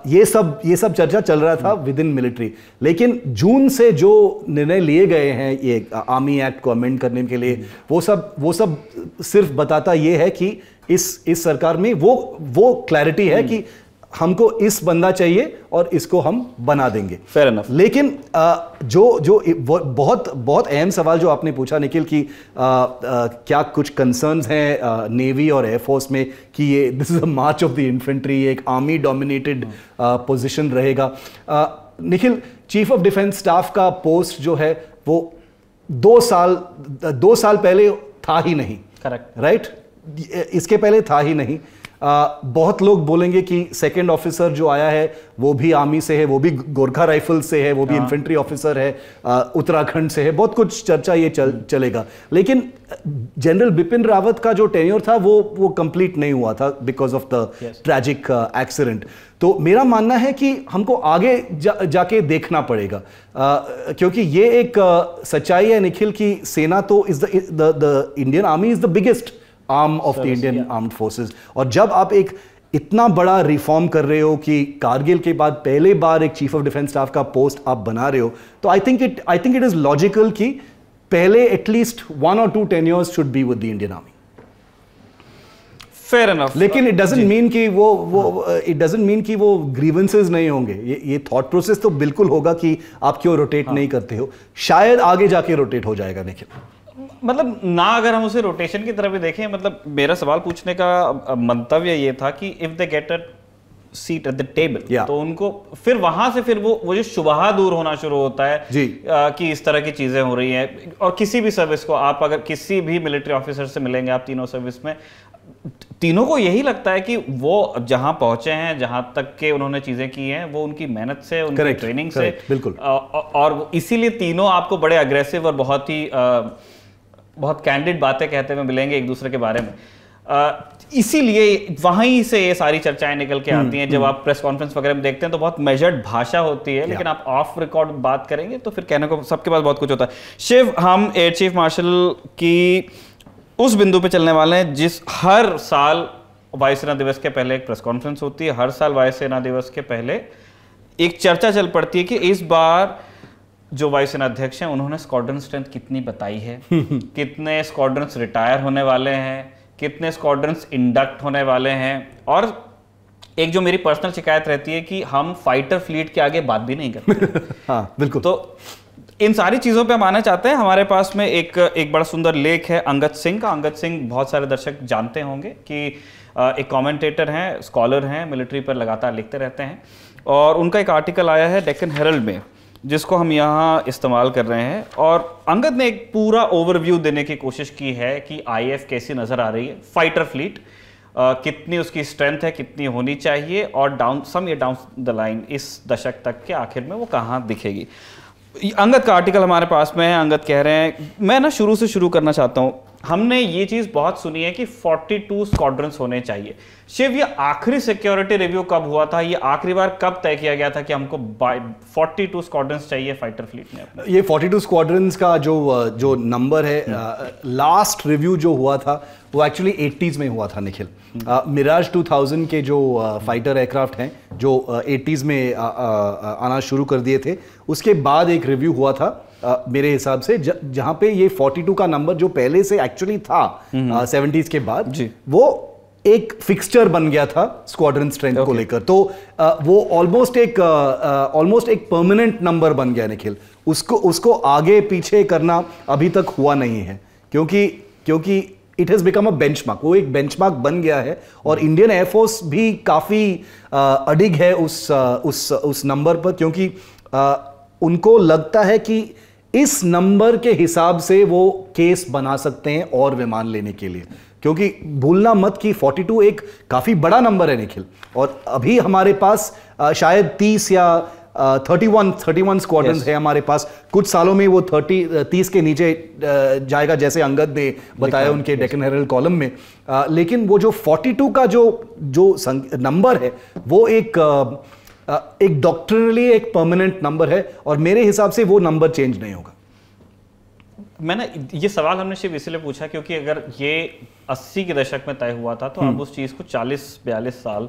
ये सब ये सब चर्चा चल रहा था विद इन मिलिट्री लेकिन जून से जो निर्णय लिए गए हैं ये आर्मी एक्ट को अमेंड करने के लिए वो सब वो सब सिर्फ बताता ये है कि इस इस सरकार में वो वो क्लैरिटी है कि हमको इस बंदा चाहिए और इसको हम बना देंगे फेयर एनफ लेकिन जो जो बहुत बहुत अहम सवाल जो आपने पूछा निखिल कि आ, आ, क्या कुछ कंसर्न्स हैं नेवी और एयरफोर्स में कि ये this is hmm. A march of the infantry एक आर्मी डोमिनेटेड पोजीशन रहेगा Nikhil chief of defence staff का पोस्ट जो है वो दो साल दो साल पहले था ही नहीं करेक्ट राइट right? इसके पहले था ही नहीं आ, बहुत लोग बोलेंगे कि सेकेंड ऑफिसर जो आया है वो भी आर्मी से है वो भी गोरखा राइफल से है वो भी इन्फेंट्री हाँ। ऑफिसर है उत्तराखंड से है बहुत कुछ चर्चा ये चल हम्म। चलेगा लेकिन जनरल बिपिन रावत का जो टेन्योर था वो वो कंप्लीट नहीं हुआ था because of the tragic accident तो मेरा मानना है कि हमको आगे जा, जाके देखना पड़ेगा आ, क्योंकि ये एक आ, सच्चाई है निखिल की सेना तो is the Indian army is the biggest arm of the Indian armed forces और जब आप एक इतना बड़ा रिफॉर्म कर रहे हो कि कारगिल के बाद पहले बार एक चीफ ऑफ डिफेंस स्टाफ का पोस्ट आप बना रहे हो तो I think it I think it is logical कि पहले एटलीस्ट वन और two ten years should be with the Indian army fair enough लेकिन इट डजेंट मीन कि वो वो इट डजेंट मीन कि वो ग्रीवेंसेज नहीं होंगे ये ये थॉट प्रोसेस तो बिल्कुल होगा कि आप क्यों रोटेट हाँ. नहीं करते हो शायद आगे जाके रोटेट हो जाएगा देखिए मतलब ना अगर हम उसे रोटेशन की तरफ भी देखें मतलब मेरा सवाल पूछने का मंतव्य ये था कि if they get a seat at the table तो उनको फिर वहां से फिर वो वो जो शुबहा दूर होना शुरू होता है जी आ, कि इस तरह की चीजें हो रही हैं और किसी भी सर्विस को आप अगर किसी भी मिलिट्री ऑफिसर से मिलेंगे आप तीनों सर्विस में तीनों को यही लगता है कि वो जहां पहुंचे हैं जहां तक के उन्होंने चीजें की हैं वो उनकी मेहनत से उनकी ट्रेनिंग से बिल्कुल और इसीलिए तीनों आपको बड़े अग्रेसिव और बहुत ही आ, बहुत कैंडिड बातें कहते हुए मिलेंगे एक दूसरे के बारे में इसीलिए वहीं से ये सारी चर्चाएं निकल के आती हैं हम्म, जब हम्म। आप प्रेस कॉन्फ्रेंस वगैरह में देखते हैं तो बहुत मेजर्ड भाषा होती है लेकिन आप ऑफ रिकॉर्ड बात करेंगे तो फिर कहने को सबके पास बहुत कुछ होता है शिव हम एयर चीफ मार्शल की उस बिंदु पे चलने वाले हैं जिस हर साल वायुसेना दिवस के पहले एक प्रेस कॉन्फ्रेंस होती है हर साल वायुसेना दिवस के पहले एक चर्चा चल पड़ती है कि इस बार जो वायुसेना अध्यक्ष हैं उन्होंने स्क्वाड्रन स्ट्रेंथ कितनी बताई है (laughs) कितने स्क्वाड्रन्स रिटायर होने वाले हैं कितने स्क्वाड्रन्स इंडक्ट होने वाले हैं और एक जो मेरी पर्सनल शिकायत रहती है कि हम फाइटर फ्लीट के आगे बात भी नहीं करते (laughs) हाँ बिल्कुल तो इन सारी चीज़ों पे हम आना चाहते हैं हमारे पास में एक एक बड़ा सुंदर लेख है अंगद सिंह का अंगद सिंह बहुत सारे दर्शक जानते होंगे कि एक कमेंटेटर हैं स्कॉलर हैं मिलिट्री पर लगातार लिखते रहते हैं और उनका एक आर्टिकल आया है डेक्कन हेरल्ड में जिसको हम यहाँ इस्तेमाल कर रहे हैं और अंगद ने एक पूरा ओवरव्यू देने की कोशिश की है कि आई कैसी नज़र आ रही है फाइटर फ्लीट आ, कितनी उसकी स्ट्रेंथ है कितनी होनी चाहिए और डाउन सम या डाउन द लाइन इस दशक तक के आखिर में वो कहाँ दिखेगी अंगद का आर्टिकल हमारे पास में है अंगद कह रहे हैं मैं ना शुरू से शुरू करना चाहता हूँ हमने ये चीज बहुत सुनी है कि 42 स्क्वाड्रंस होने चाहिए शिव ये आखिरी सिक्योरिटी रिव्यू कब हुआ था ये आखिरी बार कब तय किया गया था कि हमको 42 स्क्वाड्रंस चाहिए फाइटर फ्लीट में ये 42 टू का जो जो नंबर है लास्ट हम्म। रिव्यू जो हुआ था वो एक्चुअली 80s में हुआ था निखिल मिराज हम्म। 2000 के जो आ, फाइटर एयरक्राफ्ट हैं जो एट्टीज में आ, आ, आना शुरू कर दिए थे उसके बाद एक रिव्यू हुआ था Uh, मेरे हिसाब से ज, जहां पे ये 42 का नंबर जो पहले से एक्चुअली था सेवेंटीज हम्म। के बाद वो एक फिक्सचर बन गया था स्क्वाड्रन स्ट्रेंथ okay. को लेकर तो आ, वो ऑलमोस्ट एक ऑलमोस्ट एक परमानेंट नंबर बन गया निखिल उसको उसको आगे पीछे करना अभी तक हुआ नहीं है क्योंकि क्योंकि it has become a benchmark वो एक बेंचमार्क बन गया है और इंडियन एयरफोर्स भी काफ़ी आ, अडिग है उस आ, उस उस नंबर पर क्योंकि आ, उनको लगता है कि इस नंबर के हिसाब से वो केस बना सकते हैं और विमान लेने के लिए क्योंकि भूलना मत कि 42 एक काफ़ी बड़ा नंबर है निखिल और अभी हमारे पास शायद 30 या थर्टी वन थर्टी वन है हमारे पास कुछ सालों में वो थर्टी तीस के नीचे जाएगा जैसे अंगद ने बताया उनके डेकन हेरल कॉलम में लेकिन वो जो फोर्टी टू का जो जो नंबर है वो एक आ, एक डॉक्टरली एक परमानेंट नंबर है और मेरे हिसाब से वो नंबर चेंज नहीं होगा मैंने ये सवाल हमने सिर्फ इसलिए पूछा क्योंकि अगर ये 80 के दशक में तय हुआ था तो अब हम्म। उस चीज़ को 40 बयालीस साल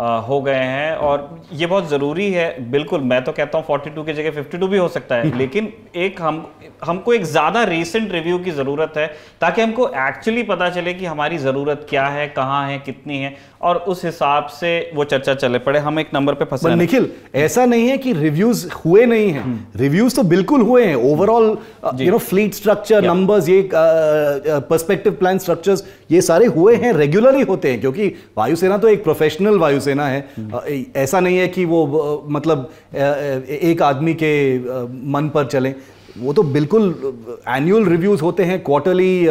आ, हो गए हैं और ये बहुत ज़रूरी है बिल्कुल मैं तो कहता हूँ 42 की जगह 52 भी हो सकता है हम्म। लेकिन एक हम हमको एक ज़्यादा रिसेंट रिव्यू की ज़रूरत है ताकि हमको एक्चुअली पता चले कि हमारी ज़रूरत क्या है कहाँ है कितनी है और उस हिसाब से वो चर्चा चले पड़े हम एक नंबर पे फंसे निखिल ऐसा नहीं है कि रिव्यूज हुए नहीं है रिव्यूज हम्म। तो बिल्कुल हुए हैं overall you know fleet structure numbers ये पर्सपेक्टिव प्लान स्ट्रक्चर्स ये सारे हुए हैं रेगुलरली होते हैं क्योंकि वायुसेना तो एक प्रोफेशनल वायुसेना है हम्म। uh, ऐसा नहीं है कि वो uh, मतलब uh, एक आदमी के मन पर चलें वो तो बिल्कुल एनुअल रिव्यूज़ होते हैं quarterly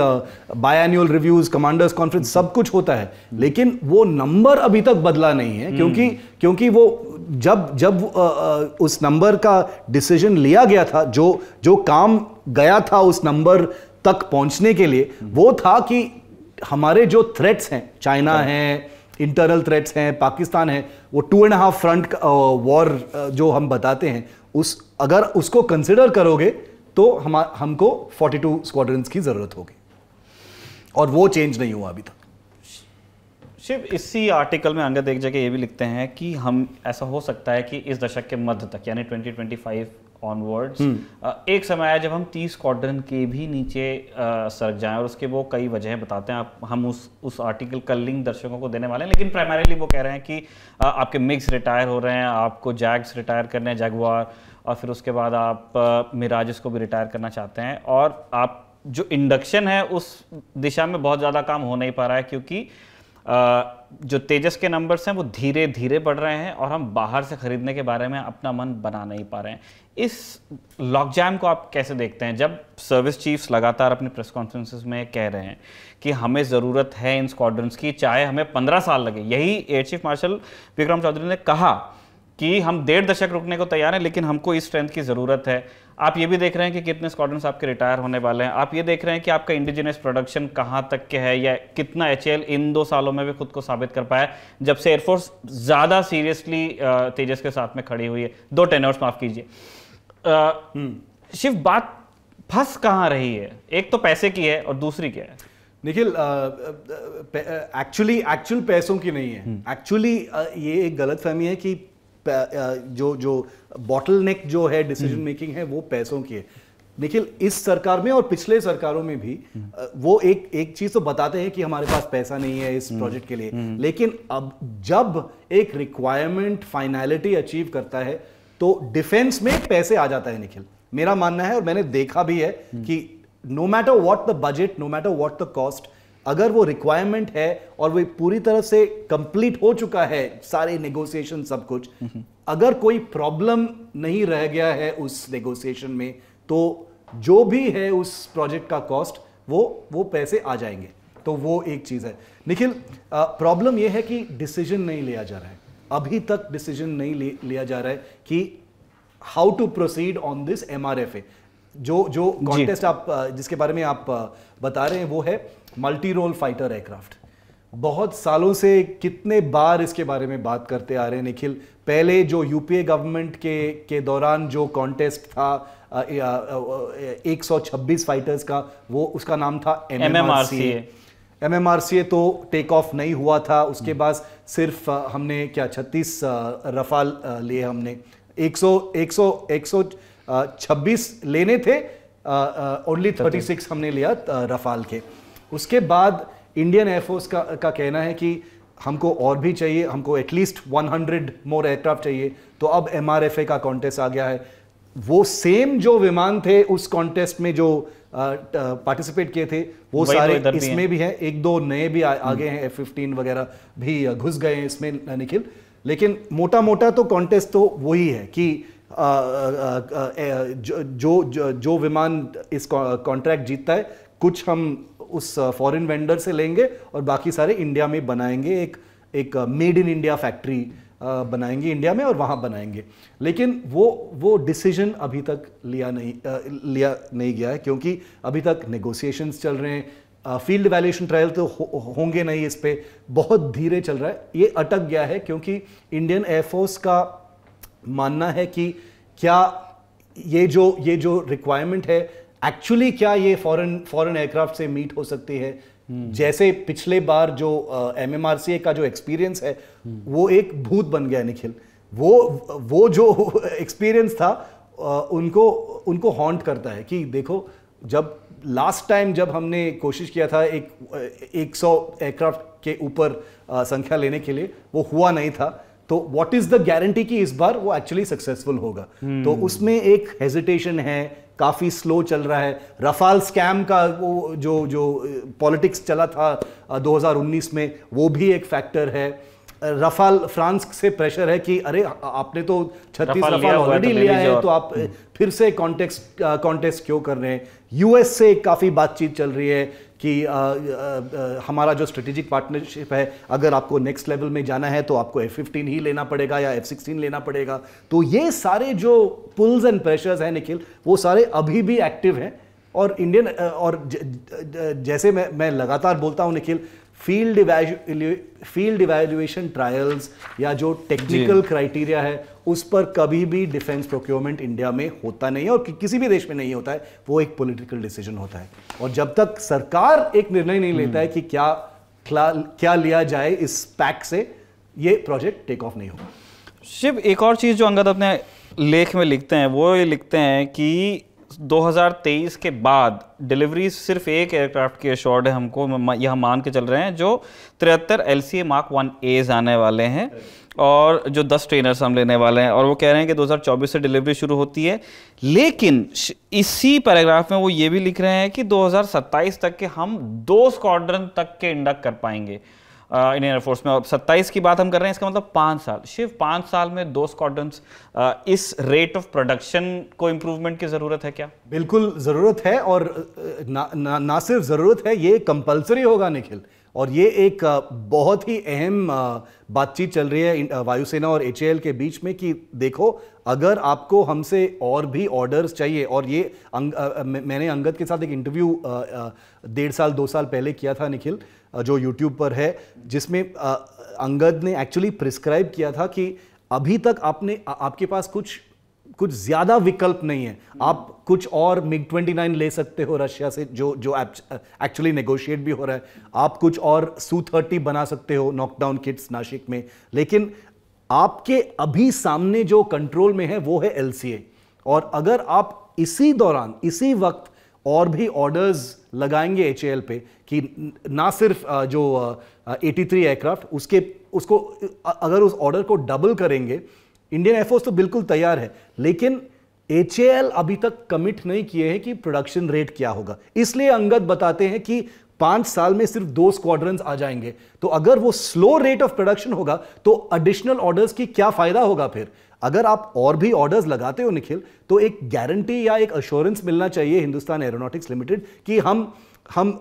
biannual reviews commanders conference सब कुछ होता है लेकिन वो नंबर अभी तक बदला नहीं है क्योंकि हम्म। क्योंकि वो जब जब आ, उस नंबर का डिसीजन लिया गया था जो जो काम गया था उस नंबर तक पहुंचने के लिए हम्म। वो था कि हमारे जो थ्रेट्स हैं चाइना हाँ। है इंटरनल थ्रेट्स हैं पाकिस्तान है वो two and half front war जो हम बताते हैं उस अगर उसको कंसिडर करोगे तो हम हमको 42 टू स्क्वाड्रंस की ज़रूरत होगी और वो चेंज नहीं हुआ अभी तक शिव इसी आर्टिकल में अंगद एक जगह ये भी लिखते हैं कि हम ऐसा हो सकता है कि इस दशक के मध्य तक यानी 2025 ऑनवर्ड्स हम्म। एक समय आया जब हम तीस स्क्वाड्रन के भी नीचे सरक जाएं और उसके वो कई वजह बताते हैं आप हम उस उस आर्टिकल का लिंक दर्शकों को देने वाले हैं लेकिन प्राइमरीली वो कह रहे हैं कि आपके मिक्स रिटायर हो रहे हैं आपको जैग्स रिटायर करने हैं जैगवार और फिर उसके बाद आप मिराज को भी रिटायर करना चाहते हैं और आप जो इंडक्शन है उस दिशा में बहुत ज़्यादा काम हो नहीं पा रहा है क्योंकि जो तेजस के नंबर्स हैं वो धीरे धीरे बढ़ रहे हैं और हम बाहर से ख़रीदने के बारे में अपना मन बना नहीं पा रहे हैं इस जैम को आप कैसे देखते हैं जब सर्विस चीफ्स लगातार अपनी प्रेस कॉन्फ्रेंसिस में कह रहे हैं कि हमें ज़रूरत है इन स्क्वाड्रंस की चाहे हमें पंद्रह साल लगे यही air chief marshal Vikram Chaudhari ने कहा कि हम डेढ़ दशक रुकने को तैयार हैं लेकिन हमको इस स्ट्रेंथ की ज़रूरत है आप ये भी देख रहे हैं कि कितने स्क्वाड्रंस आपके रिटायर होने वाले हैं आप ये देख रहे हैं कि आपका इंडिजिनियस प्रोडक्शन कहाँ तक के है या कितना एच इन दो सालों में भी खुद को साबित कर पाया जब से एयरफोर्स ज़्यादा सीरियसली तेजस के साथ में खड़ी हुई है दो टेनर्स माफ़ कीजिए हम्म। शिव बात फंस कहाँ रही है एक तो पैसे की है और दूसरी क्या है निखिल एक्चुअली एक्चुअल पैसों की नहीं है एक्चुअली हम्म। ये एक गलत फहमी है कि जो जो बॉटल नेक जो है डिसीजन मेकिंग हम्म। है वो पैसों की है निखिल इस सरकार में और पिछले सरकारों में भी हम्म। वो एक एक चीज तो बताते हैं कि हमारे पास पैसा नहीं है इस प्रोजेक्ट हम्म। के लिए लेकिन अब जब एक रिक्वायरमेंट फाइनैलिटी अचीव करता है तो डिफेंस में पैसे आ जाता है निखिल मेरा मानना है और मैंने देखा भी है कि no matter what the budget no matter what the cost अगर वो रिक्वायरमेंट है और वो पूरी तरह से कंप्लीट हो चुका है सारे नेगोशिएशन सब कुछ अगर कोई प्रॉब्लम नहीं रह गया है उस नेगोशिएशन में तो जो भी है उस प्रोजेक्ट का कॉस्ट वो वो पैसे आ जाएंगे तो वो एक चीज़ है निखिल प्रॉब्लम ये है कि डिसीजन नहीं लिया जा रहा है अभी तक डिसीजन नहीं लिया जा रहा है कि how to proceed on this M जो जो कॉन्टेस्ट आप जिसके बारे में आप बता रहे हैं वो है मल्टी रोल फाइटर एयरक्राफ्ट बहुत सालों से कितने बार इसके बारे में बात करते आ रहे हैं निखिल पहले जो यूपीए गवर्नमेंट के के दौरान जो कॉन्टेस्ट था एक सौ छब्बीस फाइटर्स का वो उसका नाम था M M R C M M R C तो टेक ऑफ नहीं हुआ था उसके हम्म। बाद सिर्फ हमने क्या छत्तीस रफाल लिए हमने एक सौ एक सौ एक सौ छब्बीस लेने थे ओनली थर्टी सिक्स हमने लिया रफाल के उसके बाद इंडियन एयरफोर्स का का कहना है कि हमको और भी चाहिए हमको एटलीस्ट 100 मोर एयरक्राफ्ट चाहिए तो अब एम का कॉन्टेस्ट आ गया है वो सेम जो विमान थे उस कॉन्टेस्ट में जो पार्टिसिपेट किए थे वो तो सारे इसमें भी हैं है, एक दो नए भी आ, हम्म। आगे हैं एफ फिफ्टीन वगैरह भी घुस गए हैं इसमें निखिल लेकिन मोटा मोटा तो कॉन्टेस्ट तो वही है कि आ, आ, जो, जो जो विमान इस कॉन्ट्रैक्ट जीतता है कुछ हम उस फॉरेन वेंडर से लेंगे और बाकी सारे इंडिया में बनाएंगे एक एक मेड इन इंडिया फैक्ट्री बनाएंगे इंडिया में और वहाँ बनाएंगे लेकिन वो वो डिसीजन अभी तक लिया नहीं लिया नहीं गया है क्योंकि अभी तक नेगोशिएशंस चल रहे हैं फील्ड वैल्यूशन ट्रायल तो होंगे नहीं इस पर बहुत धीरे चल रहा है ये अटक गया है क्योंकि इंडियन एयरफोर्स का मानना है कि क्या ये जो ये जो रिक्वायरमेंट है एक्चुअली क्या ये फॉरेन फॉरेन एयरक्राफ्ट से मीट हो सकती है जैसे पिछले बार जो एम एम आर सी का जो एक्सपीरियंस है वो एक भूत बन गया निखिल वो वो जो एक्सपीरियंस (laughs) था उनको उनको हॉन्ट करता है कि देखो जब लास्ट टाइम जब हमने कोशिश किया था एक 100 सौ एयरक्राफ्ट के ऊपर संख्या लेने के लिए वो हुआ नहीं था तो व्हाट इज द गारंटी कि इस बार वो एक्चुअली सक्सेसफुल होगा तो hmm. तो उसमें एक हेजिटेशन है काफ़ी स्लो चल रहा है रफाल स्कैम का वो जो जो पॉलिटिक्स चला था 2019 में वो भी एक फैक्टर है रफाल फ्रांस से प्रेशर है कि अरे आपने तो छत्तीस रफाल ऑलरेडी लिया, तो लिया है तो आप हम्म। फिर से कॉन्टेक्स कॉन्टेस्ट क्यों कर रहे हैं यूएस से काफ़ी बातचीत चल रही है कि आ, आ, आ, हमारा जो स्ट्रेटेजिक पार्टनरशिप है अगर आपको नेक्स्ट लेवल में जाना है तो आपको एफ फिफ्टीन ही लेना पड़ेगा या एफ सिक्सटीन लेना पड़ेगा तो ये सारे जो पुल्स एंड प्रेशर्स हैं निखिल वो सारे अभी भी एक्टिव हैं और इंडियन और ज, ज, ज, जैसे मैं मैं लगातार बोलता हूँ Nikhil field field evaluation trials या जो टेक्निकल क्राइटेरिया है उस पर कभी भी डिफेंस प्रोक्योरमेंट इंडिया में होता नहीं है और कि, किसी भी देश में नहीं होता है वो एक पॉलिटिकल डिसीजन होता है और जब तक सरकार एक निर्णय नहीं लेता है हम्म। कि क्या क्या लिया जाए इस पैक से ये प्रोजेक्ट टेक ऑफ नहीं होगा शिव एक और चीज़ जो अंगद अपने लेख में लिखते हैं वो ये लिखते हैं कि 2023 के बाद डिलीवरी सिर्फ एक एयरक्राफ्ट की एश्योर्ड है हमको यह मान के चल रहे हैं जो तिहत्तर L C mark one as आने वाले हैं और जो 10 ट्रेनर्स हम लेने वाले हैं और वो कह रहे हैं कि 2024 से डिलीवरी शुरू होती है लेकिन इसी पैराग्राफ में वो ये भी लिख रहे हैं कि 2027 तक के हम दो स्क्वाड्रन तक के इंडक्ट कर पाएंगे इंडियन एयरफोर्स में और 27 की बात हम कर रहे हैं इसका मतलब पाँच साल सिर्फ पाँच साल में दो स्क्वाड्रंस इस रेट ऑफ प्रोडक्शन को इम्प्रूवमेंट की ज़रूरत है क्या बिल्कुल ज़रूरत है और ना, ना, ना सिर्फ ज़रूरत है ये कंपलसरी होगा निखिल और ये एक बहुत ही अहम बातचीत चल रही है वायुसेना और एच के बीच में कि देखो अगर आपको हमसे और भी ऑर्डर्स चाहिए और ये अंग, मैंने अंगद के साथ एक इंटरव्यू डेढ़ साल दो साल पहले किया था निखिल जो यूट्यूब पर है जिसमें अंगद ने एक्चुअली प्रिस्क्राइब किया था कि अभी तक आपने आपके पास कुछ कुछ ज़्यादा विकल्प नहीं है आप कुछ और मिग 29 ले सकते हो रशिया से जो जो एक्चुअली नेगोशिएट भी हो रहा है आप कुछ और सू थर्टी बना सकते हो नॉकडाउन किट्स नासिक में लेकिन आपके अभी सामने जो कंट्रोल में है वो है एल और अगर आप इसी दौरान इसी वक्त और भी ऑर्डर्स लगाएंगे एच पे कि ना सिर्फ जो 83 एयरक्राफ्ट उसके उसको अगर उस ऑर्डर को डबल करेंगे इंडियन एयरफोर्स तो बिल्कुल तैयार है लेकिन एच अभी तक कमिट नहीं किए हैं कि प्रोडक्शन रेट क्या होगा इसलिए अंगद बताते हैं कि पांच साल में सिर्फ दो स्क्वाड्रंस आ जाएंगे तो अगर वो स्लो रेट ऑफ प्रोडक्शन होगा तो एडिशनल ऑर्डर्स की क्या फायदा होगा फिर अगर आप और भी ऑर्डर्स लगाते हो निखिल तो एक गारंटी या एक अश्योरेंस मिलना चाहिए हिंदुस्तान एरोनॉटिक्स लिमिटेड कि हम हम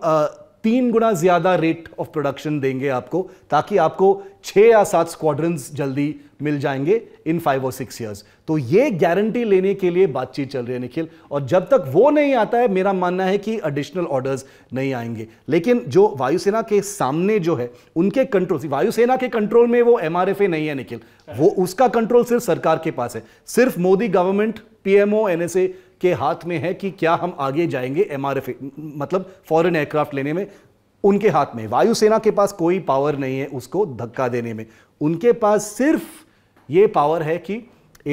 तीन गुना ज्यादा रेट ऑफ प्रोडक्शन देंगे आपको ताकि आपको छह या सात स्क्वाड्रन जल्दी मिल जाएंगे इन फाइव और सिक्स ईयर्स तो ये गारंटी लेने के लिए बातचीत चल रही है निखिल और जब तक वो नहीं आता है मेरा मानना है कि एडिशनल ऑर्डर्स नहीं आएंगे लेकिन जो वायुसेना के सामने जो है उनके कंट्रोल वायुसेना के कंट्रोल में वो एम नहीं है निखिल वो उसका कंट्रोल सिर्फ सरकार के पास है सिर्फ मोदी गवर्नमेंट पीएमओ एनएसए के हाथ में है कि क्या हम आगे जाएंगे एम मतलब फॉरन एयरक्राफ्ट लेने में उनके हाथ में वायुसेना के पास कोई पावर नहीं है उसको धक्का देने में उनके पास सिर्फ ये पावर है कि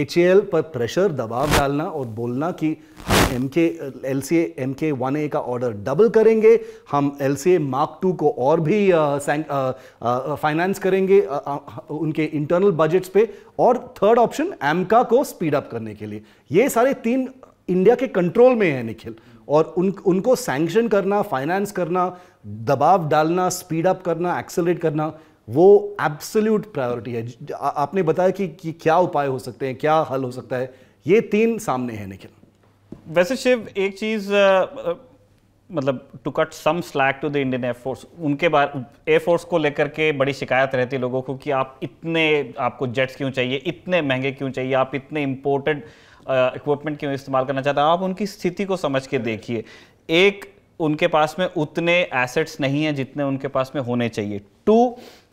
एच पर प्रेशर दबाव डालना और बोलना कि हम M K L C M K one A का ऑर्डर डबल करेंगे हम एल सी मार्क टू को और भी फाइनेंस करेंगे आ, आ, उनके इंटरनल बजट्स पे और थर्ड ऑप्शन एमका को स्पीड अप करने के लिए ये सारे तीन इंडिया के कंट्रोल में है निखिल और उन उनको सैंक्शन करना फाइनेंस करना दबाव डालना स्पीड अप करना एक्सेलरेट करना वो एब्सोल्यूट प्रायोरिटी है आ, आपने बताया कि, कि क्या उपाय हो सकते हैं क्या हल हो सकता है ये तीन सामने हैं निखिल वैसे शिव एक चीज़ मतलब to cut some slack to the Indian air force उनके बारे एयरफोर्स को लेकर के बड़ी शिकायत रहती है लोगों को कि आप इतने आपको जेट्स क्यों चाहिए इतने महंगे क्यों चाहिए आप इतने इम्पोर्टेड इक्विपमेंट क्यों इस्तेमाल करना चाहता है आप उनकी स्थिति को समझ के देखिए एक उनके पास में उतने एसेट्स नहीं हैं जितने उनके पास में होने चाहिए टू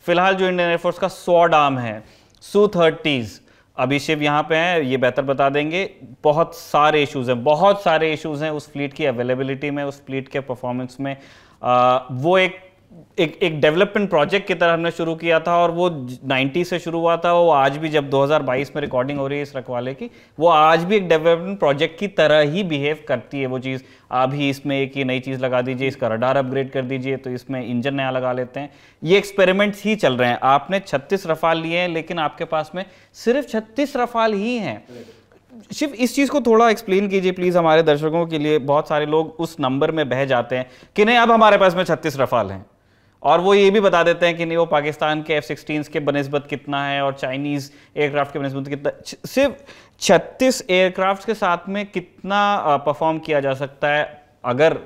फिलहाल जो इंडियन एयरफोर्स का सौ डाम है सू थर्टीज़ अभी शिव यहाँ पे हैं ये बेहतर बता देंगे बहुत सारे इश्यूज हैं बहुत सारे इश्यूज हैं उस फ्लीट की अवेलेबिलिटी में उस फ्लीट के परफॉर्मेंस में आ, वो एक एक एक डेवलपमेंट प्रोजेक्ट की तरह हमने शुरू किया था और वो 90 से शुरू हुआ था वो आज भी जब 2022 में रिकॉर्डिंग हो रही है इस रखवाले की वो आज भी एक डेवलपमेंट प्रोजेक्ट की तरह ही बिहेव करती है वो चीज़ अभी इसमें एक ये नई चीज़ लगा दीजिए इसका रडार अपग्रेड कर दीजिए तो इसमें इंजन नया लगा लेते हैं ये एक्सपेरिमेंट्स ही चल रहे हैं आपने छत्तीस रफाल लिए हैं लेकिन आपके पास में सिर्फ छत्तीस रफाल ही हैं शिव इस चीज़ को थोड़ा एक्सप्लेन कीजिए प्लीज़ हमारे दर्शकों के लिए बहुत सारे लोग उस नंबर में बह जाते हैं कि नहीं अब हमारे पास में छत्तीस रफाल हैं और वो ये भी बता देते हैं कि नहीं वो पाकिस्तान के एफ सिक्सटीन के बनस्बत कितना है और चाइनीज़ एयरक्राफ्ट के बनस्बत कितना सिर्फ छत्तीस एयरक्राफ्ट के साथ में कितना परफॉर्म किया जा सकता है अगर आ,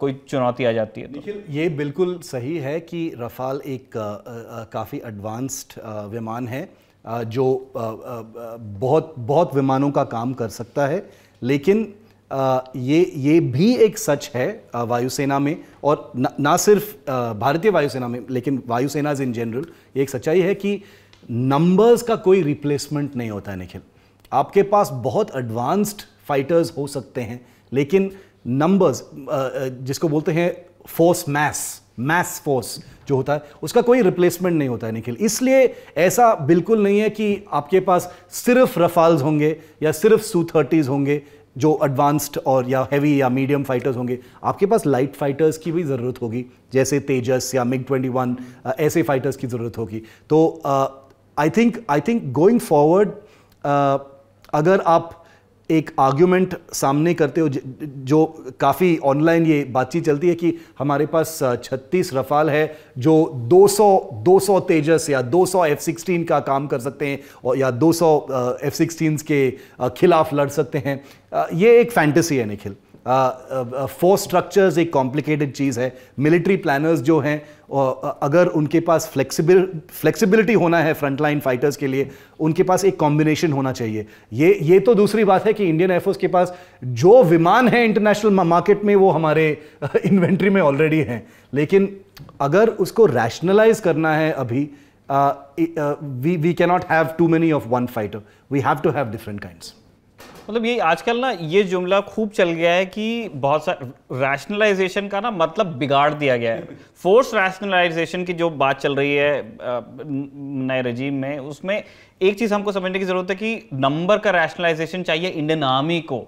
कोई चुनौती आ जाती है तो। ये बिल्कुल सही है कि रफ़ाल एक काफ़ी एडवांस्ड विमान है आ, जो आ, बहुत बहुत विमानों का काम कर सकता है लेकिन ये ये भी एक सच है वायुसेना में और न, ना सिर्फ भारतीय वायुसेना में लेकिन वायुसेना इन जनरल ये एक सच्चाई है कि नंबर्स का कोई रिप्लेसमेंट नहीं होता है निखिल आपके पास बहुत एडवांस्ड फाइटर्स हो सकते हैं लेकिन नंबर्स जिसको बोलते हैं फोर्स मैस मैस फोर्स जो होता है उसका कोई रिप्लेसमेंट नहीं होता है निखिल इसलिए ऐसा बिल्कुल नहीं है कि आपके पास सिर्फ रफाल्स होंगे या सिर्फ सू थर्टीज़ होंगे जो एडवांस्ड और या हैवी या मीडियम फाइटर्स होंगे आपके पास लाइट फाइटर्स की भी ज़रूरत होगी जैसे तेजस या मिग ट्वेंटी वन ऐसे फाइटर्स की ज़रूरत होगी तो I think I think going forward अगर आप एक आर्ग्यूमेंट सामने करते हो जो काफ़ी ऑनलाइन ये बातचीत चलती है कि हमारे पास 36 रफाल है जो 200 200 तेजस या 200 एफ सिक्सटीन का काम कर सकते हैं और या 200 एफ सिक्सटीन के खिलाफ लड़ सकते हैं ये एक फैंटेसी है निखिल फोर्स स्ट्रक्चर्स एक कॉम्प्लिकेटेड चीज़ है मिलिट्री प्लानर्स जो हैं अगर उनके पास फ्लेक्सिबिल फ्लेक्सिबिलिटी होना है फ्रंटलाइन फाइटर्स के लिए उनके पास एक कॉम्बिनेशन होना चाहिए ये ये तो दूसरी बात है कि इंडियन एयरफोर्स के पास जो विमान है इंटरनेशनल मार्केट में वो हमारे इन्वेंट्री में ऑलरेडी हैं लेकिन अगर उसको रैशनलाइज करना है अभी we we cannot have too many of one fighter we have to have different kinds मतलब ये आजकल ना ये जुमला खूब चल गया है कि बहुत सारे रैशनलाइजेशन का ना मतलब बिगाड़ दिया गया है फोर्स रैशनलाइजेशन की जो बात चल रही है नए रजीम में उसमें एक चीज़ हमको समझने की ज़रूरत है कि नंबर का रैशनलाइजेशन चाहिए इंडियन आर्मी को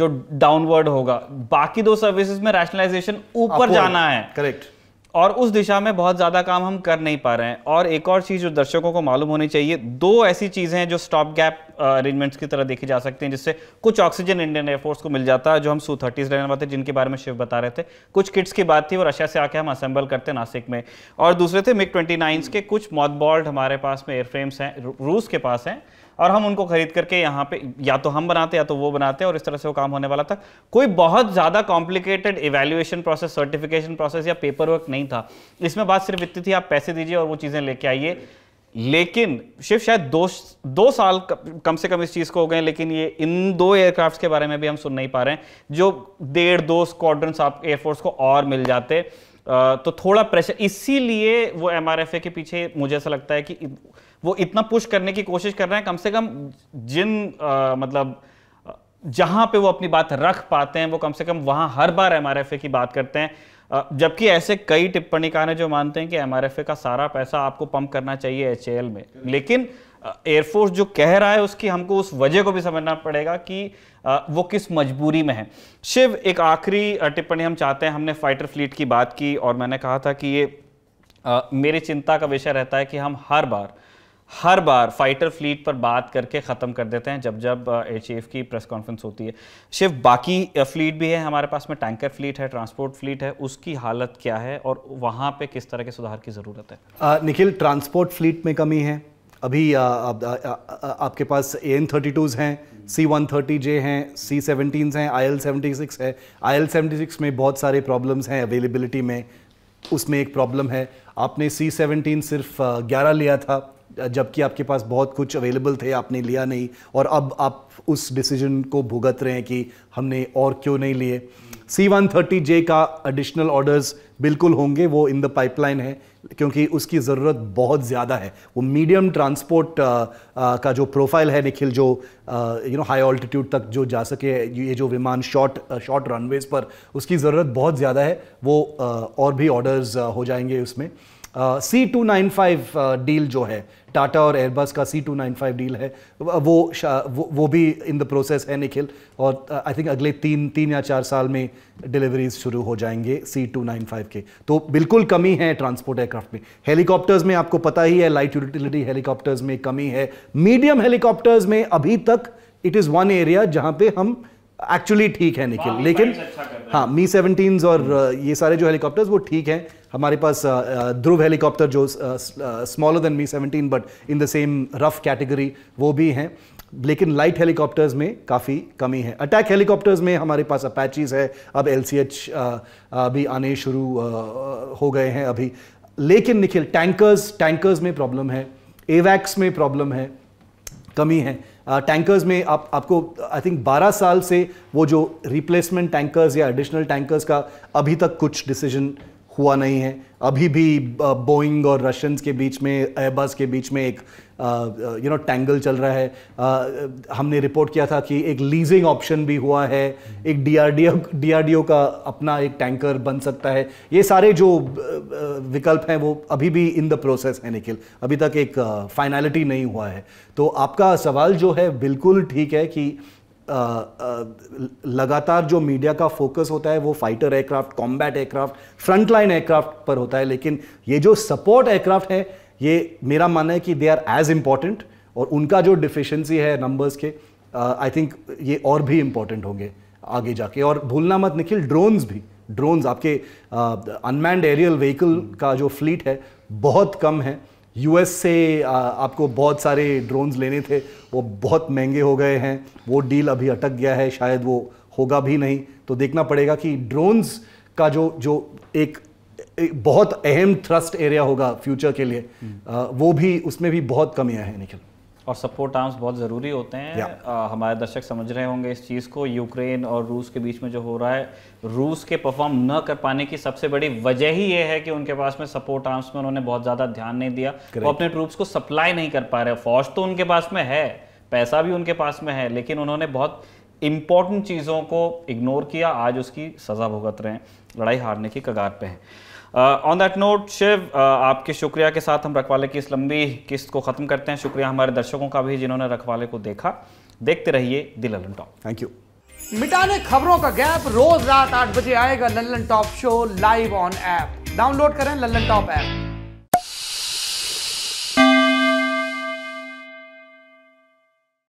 जो डाउनवर्ड होगा बाकी दो सर्विसेज में रैशनलाइजेशन ऊपर जाना है करेक्ट और उस दिशा में बहुत ज़्यादा काम हम कर नहीं पा रहे हैं और एक और चीज़ जो दर्शकों को मालूम होनी चाहिए दो ऐसी चीज़ें हैं जो स्टॉप गैप अरेंजमेंट्स की तरह देखी जा सकती हैं जिससे कुछ ऑक्सीजन इंडियन एयरफोर्स को मिल जाता है जो हम सू थर्टीज लेने वाले थे जिनके बारे में शिव बता रहे थे कुछ किट्स की बात थी और रशिया से आके हम असेंबल करते हैं नासिक में और दूसरे थे मिग ट्वेंटी के कुछ मॉथबॉल्ड हमारे पास में एयरफ्रेम्स हैं रूस के पास हैं और हम उनको खरीद करके यहाँ पे या तो हम बनाते या तो वो बनाते हैं और इस तरह से वो काम होने वाला था कोई बहुत ज़्यादा complicated evaluation process certification process या पेपर वर्क नहीं था इसमें बात सिर्फ इतनी थी आप पैसे दीजिए और वो चीज़ें लेके आइए लेकिन शिव शायद दो दो साल कम से कम इस चीज़ को हो गए लेकिन ये इन दो एयरक्राफ्ट के बारे में भी हम सुन नहीं पा रहे हैं जो डेढ़ दो स्क्वाड्रंस आप एयरफोर्स को और मिल जाते तो थोड़ा प्रेशर इसीलिए वो एम के पीछे मुझे ऐसा लगता है कि वो इतना पुश करने की कोशिश कर रहे हैं कम से कम जिन आ, मतलब जहां पे वो अपनी बात रख पाते हैं वो कम से कम वहां हर बार एम की बात करते हैं जबकि ऐसे कई टिप्पणीकार हैं जो मानते हैं कि एम का सारा पैसा आपको पंप करना चाहिए एच में लेकिन एयरफोर्स जो कह रहा है उसकी हमको उस वजह को भी समझना पड़ेगा कि वो किस मजबूरी में है शिव एक आखिरी टिप्पणी हम चाहते हैं हमने फाइटर फ्लीट की बात की और मैंने कहा था कि ये मेरी चिंता का विषय रहता है कि हम हर बार हर बार फाइटर फ्लीट पर बात करके ख़त्म कर देते हैं जब जब एयर की प्रेस कॉन्फ्रेंस होती है सिर्फ बाकी फ्लीट भी है हमारे पास में टैंकर फ्लीट है ट्रांसपोर्ट फ्लीट है उसकी हालत क्या है और वहाँ पे किस तरह के सुधार की ज़रूरत है आ, निखिल ट्रांसपोर्ट फ्लीट में कमी है अभी आ, आ, आ, आ, आ, आपके पास ए एन थर्टी टूज़ हैं सी वन थर्टी जे हैं सी सेवनटीन हैं आई एल सेवेंटी सिक्स है आई एल सेवेंटी सिक्स में बहुत सारे प्रॉब्लम्स हैं अवेलेबिलिटी में उसमें एक प्रॉब्लम है आपने सी सेवनटीन सिर्फ ग्यारह लिया था जबकि आपके पास बहुत कुछ अवेलेबल थे आपने लिया नहीं और अब आप उस डिसीजन को भुगत रहे हैं कि हमने और क्यों नहीं लिए सी वन थर्टी जे का एडिशनल ऑर्डर्स बिल्कुल होंगे वो इन द पाइपलाइन है क्योंकि उसकी ज़रूरत बहुत ज़्यादा है वो मीडियम ट्रांसपोर्ट का जो प्रोफाइल है निखिल जो यू नो हाई ऑल्टीट्यूड तक जो जा सके ये जो विमान शॉर्ट शॉर्ट रनवेज पर उसकी ज़रूरत बहुत ज़्यादा है वो आ, और भी ऑर्डर्स हो जाएंगे उसमें C two nine five deal जो है टाटा और एयरबस का C two nine five deal है वो वो, भी इन द प्रोसेस है निखिल और आई uh, थिंक अगले तीन तीन या चार साल में डिलीवरीज शुरू हो जाएंगे सी टू नाइन फाइव के तो बिल्कुल कमी है ट्रांसपोर्ट एयरक्राफ्ट में हेलीकॉप्टर्स में आपको पता ही है लाइट यूटिलिटी हेलीकॉप्टर्स में कमी है मीडियम हेलीकॉप्टर्स में अभी तक इट इज़ वन एरिया जहाँ पे हम एक्चुअली ठीक है निखिल हाँ, लेकिन अच्छा हाँ मी सेवनटीन और uh, ये सारे जो हेलीकॉप्टर्स वो ठीक हैं हमारे पास ध्रुव हेलीकॉप्टर जो smaller than Mi 17 but in the same rough category वो भी हैं लेकिन लाइट हेलीकॉप्टर्स में काफ़ी कमी है अटैक हेलीकॉप्टर्स में हमारे पास अपैचीज़ है अब एल भी आने शुरू हो गए हैं अभी लेकिन निखिल टैंकर्स टैंकर्स में प्रॉब्लम है एवैक्स में प्रॉब्लम है कमी है टैंकर्स में आप आपको आई थिंक 12 साल से वो जो रिप्लेसमेंट टैंकर्स या एडिशनल टैंकर्स का अभी तक कुछ डिसीजन हुआ नहीं है अभी भी बोइंग और रशियंस के बीच में एयरबस के बीच में एक यू नो टैंगल चल रहा है आ, हमने रिपोर्ट किया था कि एक लीजिंग ऑप्शन भी हुआ है एक डीआरडीओ डीआरडीओ का अपना एक टैंकर बन सकता है ये सारे जो विकल्प हैं वो अभी भी इन द प्रोसेस है निखिल अभी तक एक फाइनलिटी नहीं हुआ है तो आपका सवाल जो है बिल्कुल ठीक है कि आ, आ, लगातार जो मीडिया का फोकस होता है वो fighter aircraft combat aircraft frontline aircraft पर होता है लेकिन ये जो सपोर्ट एयरक्राफ्ट है ये मेरा मानना है कि दे आर एज इम्पॉर्टेंट और उनका जो डिफिशेंसी है नंबर्स के आई थिंक ये और भी इम्पॉर्टेंट होंगे आगे जाके और भूलना मत निखिल ड्रोन्स भी ड्रोन्स आपके अनमैंड एरियल व्हीकल का जो फ्लीट है बहुत कम है यूएस से आ, आपको बहुत सारे ड्रोन्स लेने थे वो बहुत महंगे हो गए हैं वो डील अभी अटक गया है शायद वो होगा भी नहीं तो देखना पड़ेगा कि ड्रोन्स का जो जो एक, एक बहुत अहम थ्रस्ट एरिया होगा फ्यूचर के लिए आ, वो भी उसमें भी बहुत कमियां हैं निखिल और सपोर्ट आर्म्स बहुत ज़रूरी होते हैं yeah. आ, हमारे दर्शक समझ रहे होंगे इस चीज़ को यूक्रेन और रूस के बीच में जो हो रहा है रूस के परफॉर्म न कर पाने की सबसे बड़ी वजह ही ये है कि उनके पास में सपोर्ट आर्म्स में उन्होंने बहुत ज़्यादा ध्यान नहीं दिया वो अपने ट्रूप्स को सप्लाई नहीं कर पा रहे फौज तो उनके पास में है पैसा भी उनके पास में है लेकिन उन्होंने बहुत इंपॉर्टेंट चीज़ों को इग्नोर किया आज उसकी सज़ा भुगत रहे हैं लड़ाई हारने की कगार पर हैं ऑन दैट नोट शिव आपके शुक्रिया के साथ हम रखवाले की इस लंबी किस्त को ख़त्म करते हैं शुक्रिया हमारे दर्शकों का भी जिन्होंने रखवाले को देखा देखते रहिए दिल ललन टॉप थैंक यू मिटाने खबरों का गैप रोज रात आठ बजे आएगा Lallantop show live on app download करें ललन टॉप ऐप